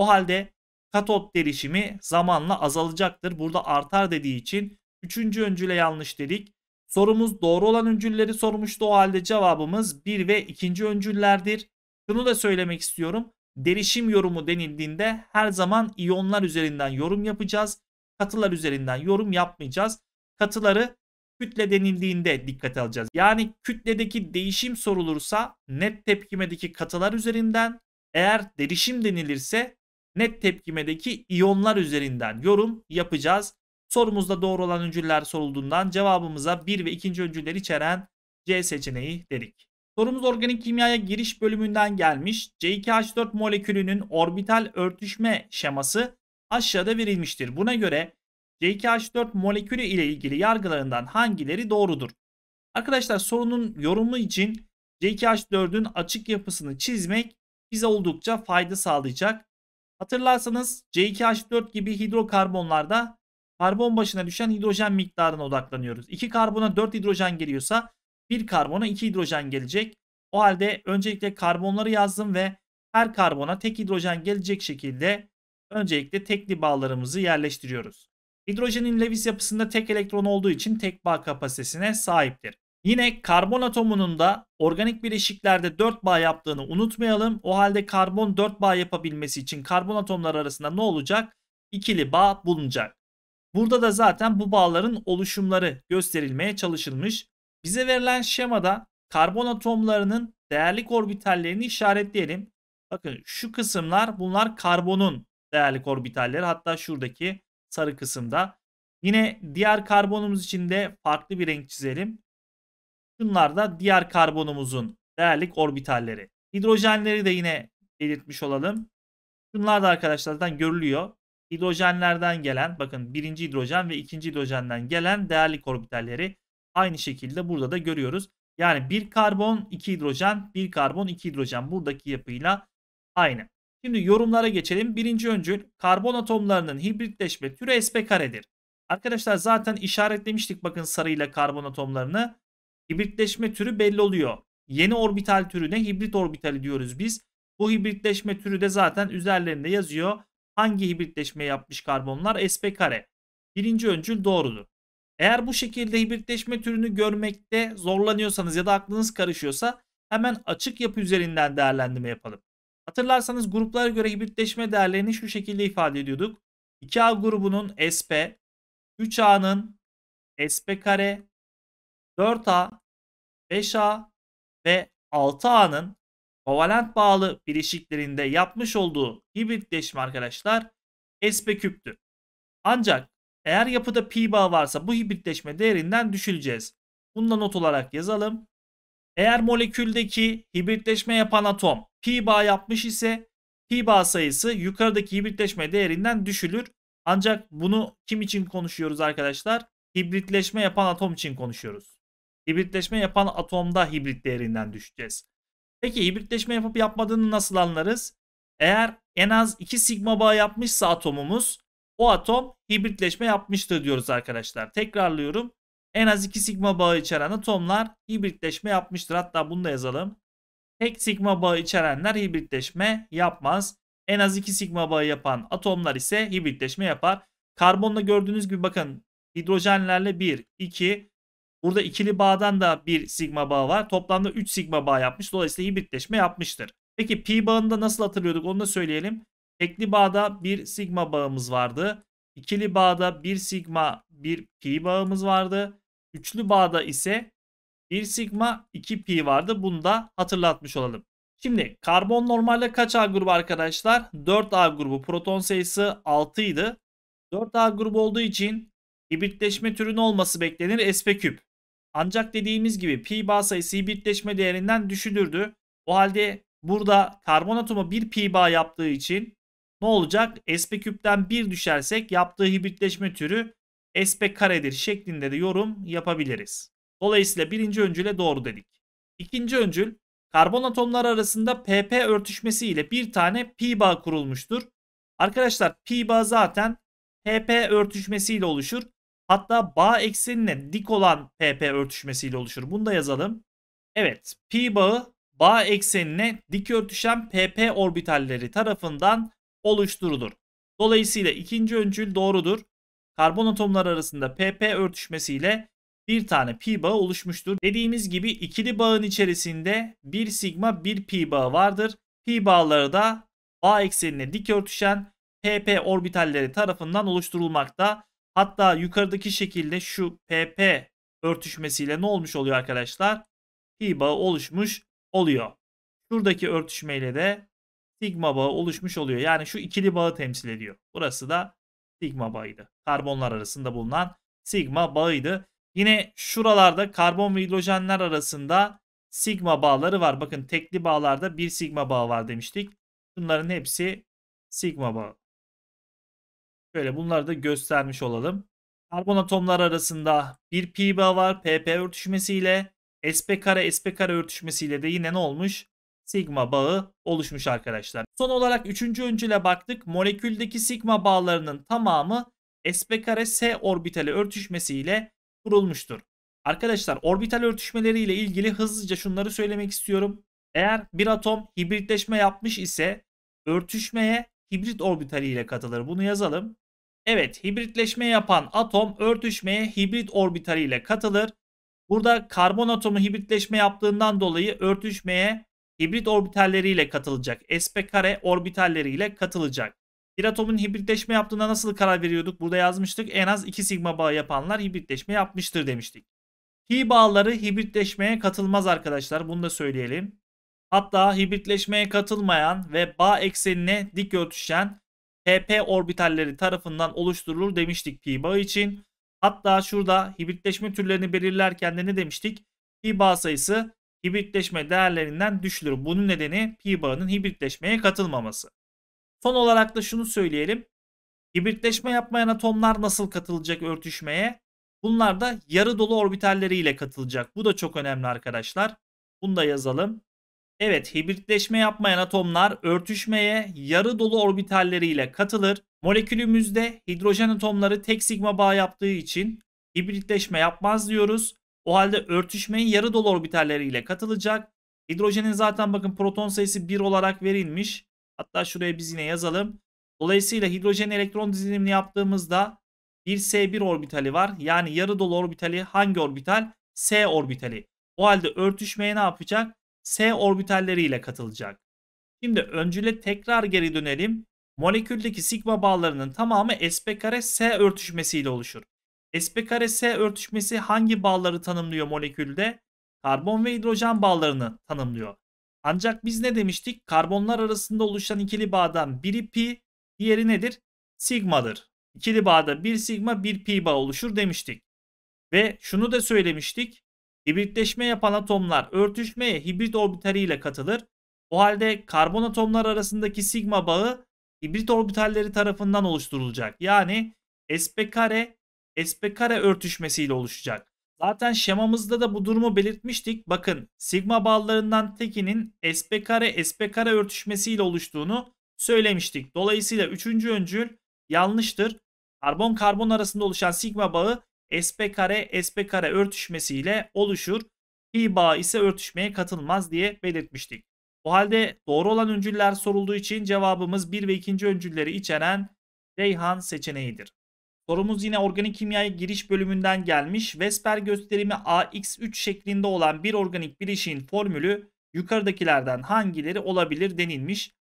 O halde katot derişimi zamanla azalacaktır. Burada artar dediği için 3. öncüle yanlış dedik. Sorumuz doğru olan öncülleri sormuştu. O halde cevabımız 1 ve 2. öncüllerdir. Şunu da söylemek istiyorum. Derişim yorumu denildiğinde her zaman iyonlar üzerinden yorum yapacağız. Katılar üzerinden yorum yapmayacağız. Katıları kütle denildiğinde dikkate alacağız. Yani kütledeki değişim sorulursa net tepkimedeki katılar üzerinden eğer derişim denilirse net tepkimedeki iyonlar üzerinden yorum yapacağız. Sorumuzda doğru olan öncüler sorulduğundan cevabımıza 1 ve 2. öncüler içeren C seçeneği dedik. Sorumuz organik kimyaya giriş bölümünden gelmiş. C2H4 molekülünün orbital örtüşme şeması aşağıda verilmiştir. Buna göre C2H4 molekülü ile ilgili yargılarından hangileri doğrudur? Arkadaşlar sorunun yorumu için C2H4'ün açık yapısını çizmek bize oldukça fayda sağlayacak. Hatırlarsanız C2H4 gibi hidrokarbonlarda karbon başına düşen hidrojen miktarına odaklanıyoruz. 2 karbona 4 hidrojen geliyorsa 1 karbona 2 hidrojen gelecek. O halde öncelikle karbonları yazdım ve her karbona tek hidrojen gelecek şekilde öncelikle tekli bağlarımızı yerleştiriyoruz. Hidrojenin Lewis yapısında tek elektron olduğu için tek bağ kapasitesine sahiptir. Yine karbon atomunun da organik bileşiklerde 4 bağ yaptığını unutmayalım. O halde karbon 4 bağ yapabilmesi için karbon atomları arasında ne olacak? İkili bağ bulunacak. Burada da zaten bu bağların oluşumları gösterilmeye çalışılmış. Bize verilen şemada karbon atomlarının değerlik orbitallerini işaretleyelim. Bakın şu kısımlar bunlar karbonun değerlik orbitalleri. Hatta şuradaki sarı kısımda. Yine diğer karbonumuz için de farklı bir renk çizelim. Şunlar da diğer karbonumuzun değerlik orbitalleri. Hidrojenleri de yine belirtmiş olalım. Şunlar da arkadaşlar görülüyor. Hidrojenlerden gelen bakın birinci hidrojen ve ikinci hidrojenden gelen değerlik orbitalleri aynı şekilde burada da görüyoruz. Yani bir karbon iki hidrojen bir karbon iki hidrojen buradaki yapıyla aynı. Şimdi yorumlara geçelim. Birinci öncül karbon atomlarının hibritleşme türü sp karedir. Arkadaşlar zaten işaretlemiştik bakın sarıyla karbon atomlarını. Hibritleşme türü belli oluyor. Yeni orbital türüne hibrit orbitali diyoruz biz. Bu hibritleşme türü de zaten üzerlerinde yazıyor. Hangi hibritleşme yapmış karbonlar? SP kare. Birinci öncül doğrudur. Eğer bu şekilde hibritleşme türünü görmekte zorlanıyorsanız ya da aklınız karışıyorsa hemen açık yapı üzerinden değerlendirme yapalım. Hatırlarsanız gruplara göre hibritleşme değerlerini şu şekilde ifade ediyorduk. 2A grubunun SP, 3A'nın SP kare, 4A 5A ve 6A'nın kovalent bağlı bileşiklerinde yapmış olduğu hibritleşme arkadaşlar SP küptü. Ancak eğer yapıda pi bağ varsa bu hibritleşme değerinden düşüleceğiz. Bunu da not olarak yazalım. Eğer moleküldeki hibritleşme yapan atom pi bağ yapmış ise pi bağ sayısı yukarıdaki hibritleşme değerinden düşülür. Ancak bunu kim için konuşuyoruz arkadaşlar? Hibritleşme yapan atom için konuşuyoruz. Hibritleşme yapan atomda hibrit değerinden düşeceğiz. Peki hibritleşme yapıp yapmadığını nasıl anlarız? Eğer en az 2 sigma bağ yapmışsa atomumuz o atom hibritleşme yapmıştır diyoruz arkadaşlar. Tekrarlıyorum. En az 2 sigma bağı içeren atomlar hibritleşme yapmıştır. Hatta bunu da yazalım. Tek sigma bağı içerenler hibritleşme yapmaz. En az 2 sigma bağı yapan atomlar ise hibritleşme yapar. Karbonla gördüğünüz gibi bakın hidrojenlerle 1, 2, Burada ikili bağdan da bir sigma bağ var. Toplamda 3 sigma bağ yapmış. Dolayısıyla hibritleşme yapmıştır. Peki pi bağını nasıl hatırlıyorduk onu da söyleyelim. Tekli bağda bir sigma bağımız vardı. İkili bağda bir sigma bir pi bağımız vardı. Üçlü bağda ise bir sigma iki pi vardı. Bunu da hatırlatmış olalım. Şimdi karbon normalde kaç A grubu arkadaşlar? 4A grubu. Proton sayısı 6 idi. 4A grubu olduğu için hibritleşme türünün olması beklenir. SP küp. Ancak dediğimiz gibi pi bağ sayısı hibritleşme değerinden düşülürdü. O halde burada karbon atomu bir pi bağ yaptığı için ne olacak? SP küpten 1 düşersek yaptığı hibritleşme türü SP karedir şeklinde de yorum yapabiliriz. Dolayısıyla birinci öncüle doğru dedik. İkinci öncül karbon atomları arasında PP örtüşmesi ile bir tane pi bağ kurulmuştur. Arkadaşlar pi bağ zaten PP örtüşmesi ile oluşur. Hatta bağ eksenine dik olan PP örtüşmesiyle oluşur. Bunu da yazalım. Evet pi bağı bağ eksenine dik örtüşen PP orbitalleri tarafından oluşturulur. Dolayısıyla ikinci öncül doğrudur. Karbon atomlar arasında PP örtüşmesiyle bir tane pi bağı oluşmuştur. Dediğimiz gibi ikili bağın içerisinde bir sigma bir pi bağı vardır. Pi bağları da bağ eksenine dik örtüşen PP orbitalleri tarafından oluşturulmakta. Hatta yukarıdaki şekilde şu PP örtüşmesiyle ne olmuş oluyor arkadaşlar? Pi bağı oluşmuş oluyor. Şuradaki örtüşmeyle de sigma bağı oluşmuş oluyor. Yani şu ikili bağı temsil ediyor. Burası da sigma bağıydı. Karbonlar arasında bulunan sigma bağıydı. Yine şuralarda karbon ve hidrojenler arasında sigma bağları var. Bakın tekli bağlarda bir sigma bağı var demiştik. Bunların hepsi sigma bağı. Şöyle bunları da göstermiş olalım. Karbon atomlar arasında bir pi bağ var PP örtüşmesiyle. SP kare SP kare örtüşmesiyle de yine ne olmuş? Sigma bağı oluşmuş arkadaşlar. Son olarak üçüncü öncüle baktık. Moleküldeki sigma bağlarının tamamı SP kare S orbitali örtüşmesiyle kurulmuştur. Arkadaşlar orbital örtüşmeleriyle ilgili hızlıca şunları söylemek istiyorum. Eğer bir atom hibritleşme yapmış ise örtüşmeye hibrit orbitali ile katılır. Bunu yazalım. Evet hibritleşme yapan atom örtüşmeye hibrit orbitaliyle katılır. Burada karbon atomu hibritleşme yaptığından dolayı örtüşmeye hibrit orbitalleriyle katılacak. sp kare orbitalleriyle katılacak. Bir atomun hibritleşme yaptığına nasıl karar veriyorduk? Burada yazmıştık. En az 2 sigma bağı yapanlar hibritleşme yapmıştır demiştik. Pi bağları hibritleşmeye katılmaz arkadaşlar. Bunu da söyleyelim. Hatta hibritleşmeye katılmayan ve bağ eksenine dik örtüşen TP e orbitalleri tarafından oluşturulur demiştik pi bağı için. Hatta şurada hibritleşme türlerini belirlerken de ne demiştik? Pi bağ sayısı hibritleşme değerlerinden düşülür. Bunun nedeni pi bağının hibritleşmeye katılmaması. Son olarak da şunu söyleyelim. Hibritleşme yapmayan atomlar nasıl katılacak örtüşmeye? Bunlar da yarı dolu orbitalleriyle katılacak. Bu da çok önemli arkadaşlar. Bunu da yazalım. Evet, hibritleşme yapmayan atomlar örtüşmeye yarı dolu orbitalleriyle katılır. Molekülümüzde hidrojen atomları tek sigma bağ yaptığı için hibritleşme yapmaz diyoruz. O halde örtüşmeyin yarı dolu orbitalleriyle katılacak. Hidrojenin zaten bakın proton sayısı 1 olarak verilmiş. Hatta şuraya biz yine yazalım. Dolayısıyla hidrojen elektron dizilimini yaptığımızda bir S1 orbitali var. Yani yarı dolu orbitali hangi orbital? S orbitali. O halde örtüşmeye ne yapacak? s orbitalleriyle katılacak. Şimdi öncüle tekrar geri dönelim. Moleküldeki sigma bağlarının tamamı sp kare s örtüşmesiyle oluşur. sp kare s örtüşmesi hangi bağları tanımlıyor molekülde? Karbon ve hidrojen bağlarını tanımlıyor. Ancak biz ne demiştik? Karbonlar arasında oluşan ikili bağdan biri pi, diğeri nedir? Sigmadır. İkili bağda bir sigma bir pi bağ oluşur demiştik. Ve şunu da söylemiştik. Hibritleşme yapan atomlar örtüşmeye hibrit orbitaliyle katılır. O halde karbon atomlar arasındaki sigma bağı hibrit orbitalleri tarafından oluşturulacak. Yani sp kare sp kare örtüşmesiyle oluşacak. Zaten şemamızda da bu durumu belirtmiştik. Bakın sigma bağlarından tekinin sp kare sp kare örtüşmesiyle oluştuğunu söylemiştik. Dolayısıyla üçüncü öncül yanlıştır. Karbon karbon arasında oluşan sigma bağı SP kare SP kare örtüşmesiyle oluşur. Pi bağı ise örtüşmeye katılmaz diye belirtmiştik. O halde doğru olan öncüller sorulduğu için cevabımız 1 ve 2. öncülleri içeren Reyhan seçeneğidir. Sorumuz yine organik kimyaya giriş bölümünden gelmiş. Vesper gösterimi AX3 şeklinde olan bir organik bileşiğin formülü yukarıdakilerden hangileri olabilir denilmiş.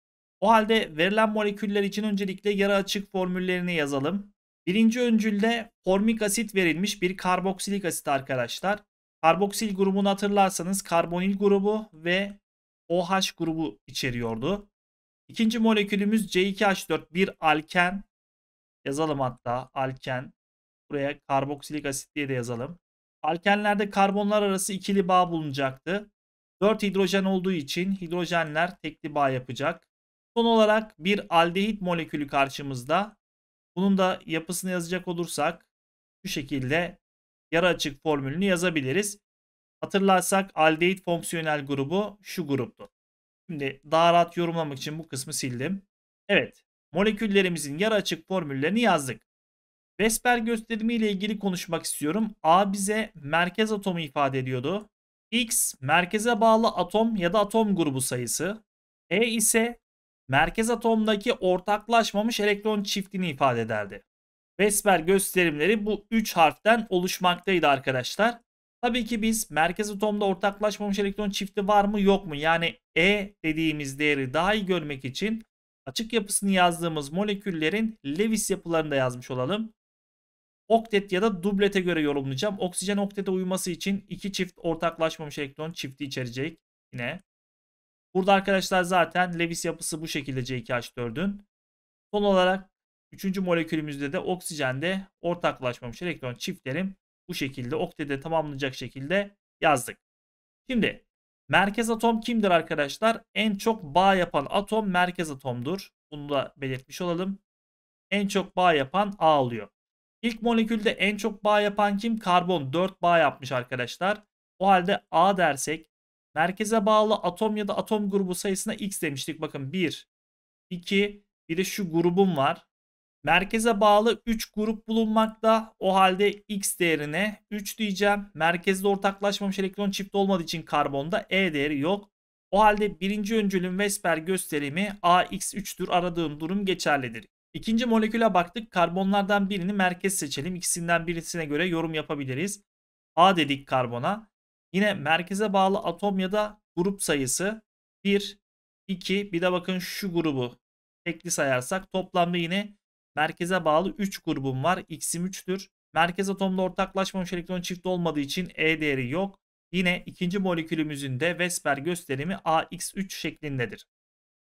O halde verilen moleküller için öncelikle yarı açık formüllerini yazalım. Birinci öncülde formik asit verilmiş bir karboksilik asit arkadaşlar. Karboksil grubunu hatırlarsanız karbonil grubu ve OH grubu içeriyordu. İkinci molekülümüz C2H4 bir alken. Yazalım hatta alken. Buraya karboksilik asit diye de yazalım. Alkenlerde karbonlar arası ikili bağ bulunacaktı. 4 hidrojen olduğu için hidrojenler tekli bağ yapacak. Son olarak bir aldehit molekülü karşımızda. Bunun da yapısını yazacak olursak şu şekilde yarı açık formülünü yazabiliriz. Hatırlarsak aldehit fonksiyonel grubu şu gruptu. Şimdi daha rahat yorumlamak için bu kısmı sildim. Evet, moleküllerimizin yarı açık formüllerini yazdık. Vesper gösterimi ile ilgili konuşmak istiyorum. A bize merkez atomu ifade ediyordu. X merkeze bağlı atom ya da atom grubu sayısı. E ise merkez atomdaki ortaklaşmamış elektron çiftini ifade ederdi. Vesper gösterimleri bu 3 harften oluşmaktaydı arkadaşlar. Tabii ki biz merkez atomda ortaklaşmamış elektron çifti var mı yok mu? Yani E dediğimiz değeri daha iyi görmek için açık yapısını yazdığımız moleküllerin Lewis yapılarını da yazmış olalım. Oktet ya da dublete göre yorumlayacağım. Oksijen oktete uyması için iki çift ortaklaşmamış elektron çifti içerecek. Yine Burada arkadaşlar zaten Lewis yapısı bu şekilde C2H4'ün. Son olarak 3. molekülümüzde de oksijende ortaklaşmamış elektron çiftlerim bu şekilde oktede tamamlayacak şekilde yazdık. Şimdi merkez atom kimdir arkadaşlar? En çok bağ yapan atom merkez atomdur. Bunu da belirtmiş olalım. En çok bağ yapan A oluyor. İlk molekülde en çok bağ yapan kim? Karbon 4 bağ yapmış arkadaşlar. O halde A dersek Merkeze bağlı atom ya da atom grubu sayısına x demiştik. Bakın 1, 2, bir de şu grubum var. Merkeze bağlı 3 grup bulunmakta. O halde x değerine 3 diyeceğim. Merkezde ortaklaşmamış elektron çift olmadığı için karbonda E değeri yok. O halde birinci öncülün Vesper gösterimi AX3'tür. Aradığım durum geçerlidir. İkinci moleküle baktık. Karbonlardan birini merkez seçelim. İkisinden birisine göre yorum yapabiliriz. A dedik karbona. Yine merkeze bağlı atom ya da grup sayısı 1, 2 bir de bakın şu grubu tekli sayarsak toplamda yine merkeze bağlı 3 grubum var. X'im 3'tür. Merkez atomda ortaklaşmamış elektron çift olmadığı için E değeri yok. Yine ikinci molekülümüzün de Vesper gösterimi AX3 şeklindedir.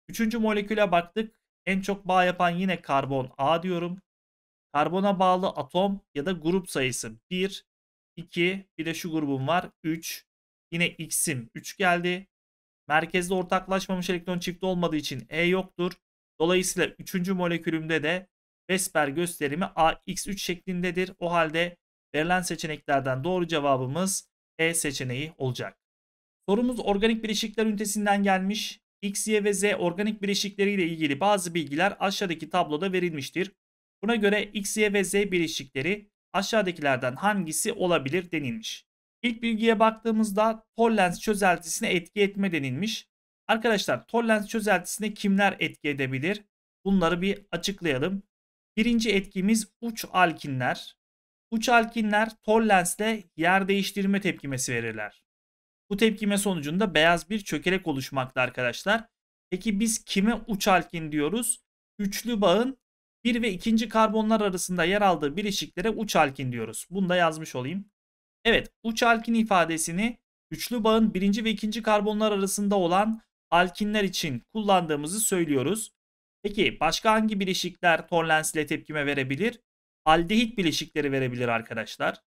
Üçüncü moleküle baktık. En çok bağ yapan yine karbon A diyorum. Karbona bağlı atom ya da grup sayısı 1, 2. Bir de şu grubum var. 3. Yine x'im 3 geldi. Merkezde ortaklaşmamış elektron çifti olmadığı için E yoktur. Dolayısıyla 3. molekülümde de Vesper gösterimi AX3 şeklindedir. O halde verilen seçeneklerden doğru cevabımız E seçeneği olacak. Sorumuz organik bileşikler ünitesinden gelmiş. X, Y ve Z organik bileşikleriyle ilgili bazı bilgiler aşağıdaki tabloda verilmiştir. Buna göre X, Y ve Z bileşikleri aşağıdakilerden hangisi olabilir denilmiş. İlk bilgiye baktığımızda tollens çözeltisine etki etme denilmiş. Arkadaşlar tollens çözeltisine kimler etki edebilir? Bunları bir açıklayalım. Birinci etkimiz uç alkinler. Uç alkinler tollensle yer değiştirme tepkimesi verirler. Bu tepkime sonucunda beyaz bir çökelek oluşmakta arkadaşlar. Peki biz kime uç alkin diyoruz? Üçlü bağın 1 ve 2. karbonlar arasında yer aldığı bileşiklere uç alkin diyoruz. Bunu da yazmış olayım. Evet uç alkin ifadesini üçlü bağın 1. ve 2. karbonlar arasında olan alkinler için kullandığımızı söylüyoruz. Peki başka hangi bileşikler Torlens tepkime verebilir? Aldehit bileşikleri verebilir arkadaşlar.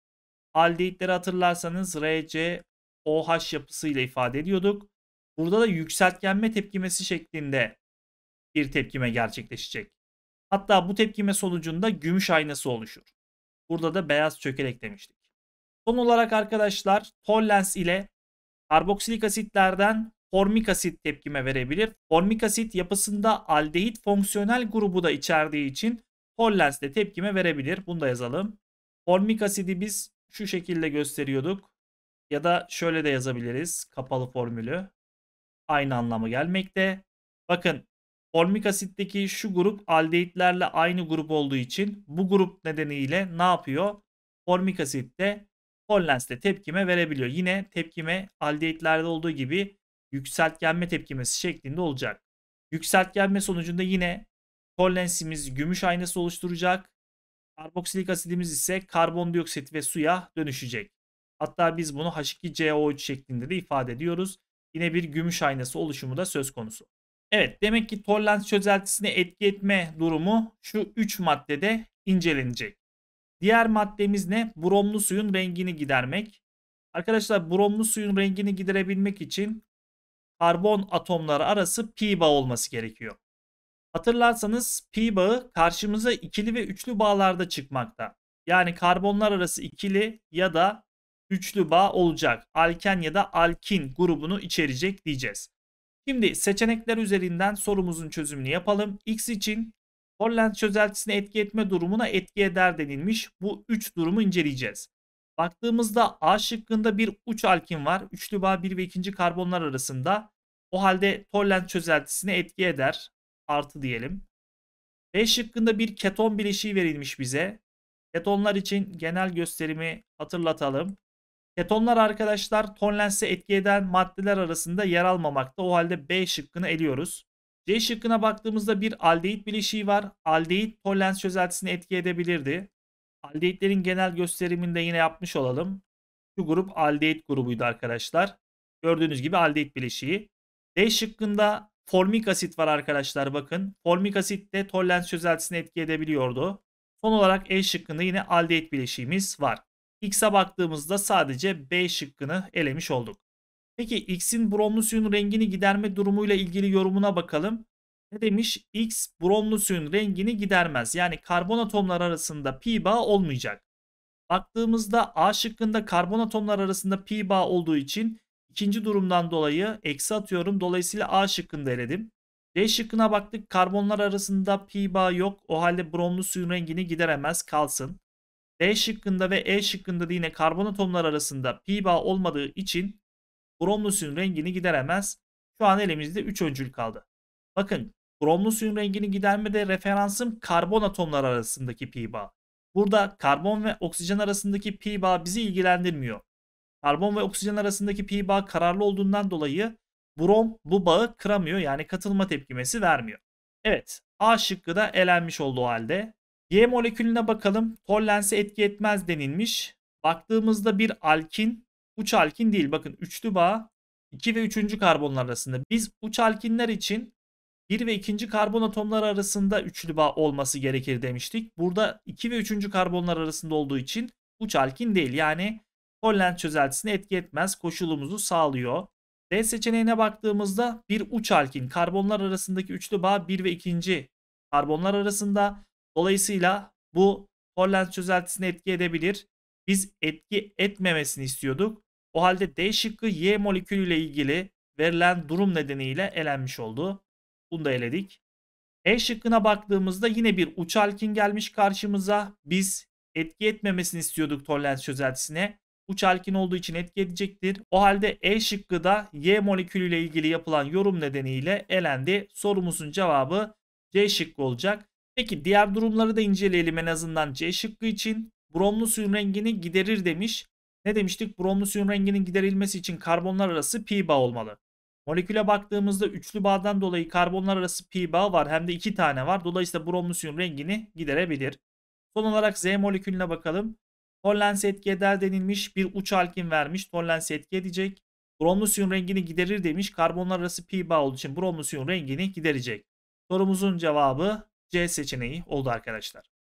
Aldehitleri hatırlarsanız RCOH yapısıyla ifade ediyorduk. Burada da yükseltgenme tepkimesi şeklinde bir tepkime gerçekleşecek. Hatta bu tepkime sonucunda gümüş aynası oluşur. Burada da beyaz çökelek demiştik. Son olarak arkadaşlar tollens ile karboksilik asitlerden formik asit tepkime verebilir. Formik asit yapısında aldehit fonksiyonel grubu da içerdiği için tollens de tepkime verebilir. Bunu da yazalım. Formik asidi biz şu şekilde gösteriyorduk. Ya da şöyle de yazabiliriz. Kapalı formülü. Aynı anlamı gelmekte. Bakın Formik asitteki şu grup aldehitlerle aynı grup olduğu için bu grup nedeniyle ne yapıyor? Formik asitte Hollands'te tepkime verebiliyor. Yine tepkime aldehitlerde olduğu gibi yükseltgenme tepkimesi şeklinde olacak. Yükseltgenme sonucunda yine kollensimiz gümüş aynası oluşturacak. Karboksilik asidimiz ise karbondioksit ve suya dönüşecek. Hatta biz bunu H2CO3 şeklinde de ifade ediyoruz. Yine bir gümüş aynası oluşumu da söz konusu. Evet demek ki tolerans çözeltisine etki etme durumu şu 3 maddede incelenecek. Diğer maddemiz ne? Bromlu suyun rengini gidermek. Arkadaşlar bromlu suyun rengini giderebilmek için karbon atomları arası pi bağ olması gerekiyor. Hatırlarsanız pi bağı karşımıza ikili ve üçlü bağlarda çıkmakta. Yani karbonlar arası ikili ya da üçlü bağ olacak. Alken ya da alkin grubunu içerecek diyeceğiz. Şimdi seçenekler üzerinden sorumuzun çözümünü yapalım. X için Holland çözeltisine etki etme durumuna etki eder denilmiş. Bu 3 durumu inceleyeceğiz. Baktığımızda A şıkkında bir uç alkin var. Üçlü bağ 1 ve 2. karbonlar arasında. O halde Holland çözeltisine etki eder. Artı diyelim. B şıkkında bir keton bileşiği verilmiş bize. Ketonlar için genel gösterimi hatırlatalım. Ketonlar arkadaşlar tonlense etki eden maddeler arasında yer almamakta. O halde B şıkkını eliyoruz. C şıkkına baktığımızda bir aldehit bileşiği var. Aldehit tollens çözeltisini etki edebilirdi. Aldehitlerin genel gösteriminde yine yapmış olalım. Şu grup aldehit grubuydu arkadaşlar. Gördüğünüz gibi aldehit bileşiği. D şıkkında formik asit var arkadaşlar bakın. Formik asit de tollens çözeltisini etki edebiliyordu. Son olarak E şıkkında yine aldehit bileşiğimiz var. X'e baktığımızda sadece B şıkkını elemiş olduk. Peki X'in bromlu suyun rengini giderme durumuyla ilgili yorumuna bakalım. Ne demiş? X bromlu suyun rengini gidermez. Yani karbon atomlar arasında pi bağ olmayacak. Baktığımızda A şıkkında karbon atomlar arasında pi bağ olduğu için ikinci durumdan dolayı eksi atıyorum. Dolayısıyla A şıkkında eledim. D şıkkına baktık. Karbonlar arasında pi bağ yok. O halde bromlu suyun rengini gideremez. Kalsın. D şıkkında ve E şıkkında da yine karbon atomlar arasında pi bağ olmadığı için kromlu suyun rengini gideremez. Şu an elimizde 3 öncül kaldı. Bakın kromlu suyun rengini gidermede referansım karbon atomlar arasındaki pi bağ. Burada karbon ve oksijen arasındaki pi bağ bizi ilgilendirmiyor. Karbon ve oksijen arasındaki pi bağ kararlı olduğundan dolayı brom bu bağı kıramıyor yani katılma tepkimesi vermiyor. Evet A şıkkı da elenmiş olduğu halde Y molekülüne bakalım. Tollense etki etmez denilmiş. Baktığımızda bir alkin, uç alkin değil. Bakın üçlü bağ 2 ve 3. karbonlar arasında. Biz uç alkinler için 1 ve 2. karbon atomları arasında üçlü bağ olması gerekir demiştik. Burada 2 ve 3. karbonlar arasında olduğu için uç alkin değil. Yani Holland çözeltisine etki etmez koşulumuzu sağlıyor. D seçeneğine baktığımızda bir uç alkin karbonlar arasındaki üçlü bağ 1 ve 2. karbonlar arasında Dolayısıyla bu Holland çözeltisine etki edebilir. Biz etki etmemesini istiyorduk. O halde D şıkkı Y molekülüyle ilgili verilen durum nedeniyle elenmiş oldu. Bunu da eledik. E şıkkına baktığımızda yine bir uç alkin gelmiş karşımıza. Biz etki etmemesini istiyorduk tolerans çözeltisine. Uç alkin olduğu için etki edecektir. O halde E şıkkı da Y molekülüyle ilgili yapılan yorum nedeniyle elendi. Sorumuzun cevabı C şıkkı olacak. Peki diğer durumları da inceleyelim en azından C şıkkı için. Bromlu suyun rengini giderir demiş. Ne demiştik? Bromlu suyun renginin giderilmesi için karbonlar arası pi bağ olmalı. Moleküle baktığımızda üçlü bağdan dolayı karbonlar arası pi bağ var. Hem de iki tane var. Dolayısıyla bromlu suyun rengini giderebilir. Son olarak Z molekülüne bakalım. Tollens etki eder denilmiş. Bir uç alkin vermiş. Tollens etki edecek. Bromlu suyun rengini giderir demiş. Karbonlar arası pi bağ olduğu için bromlu suyun rengini giderecek. Sorumuzun cevabı C seçeneği oldu arkadaşlar.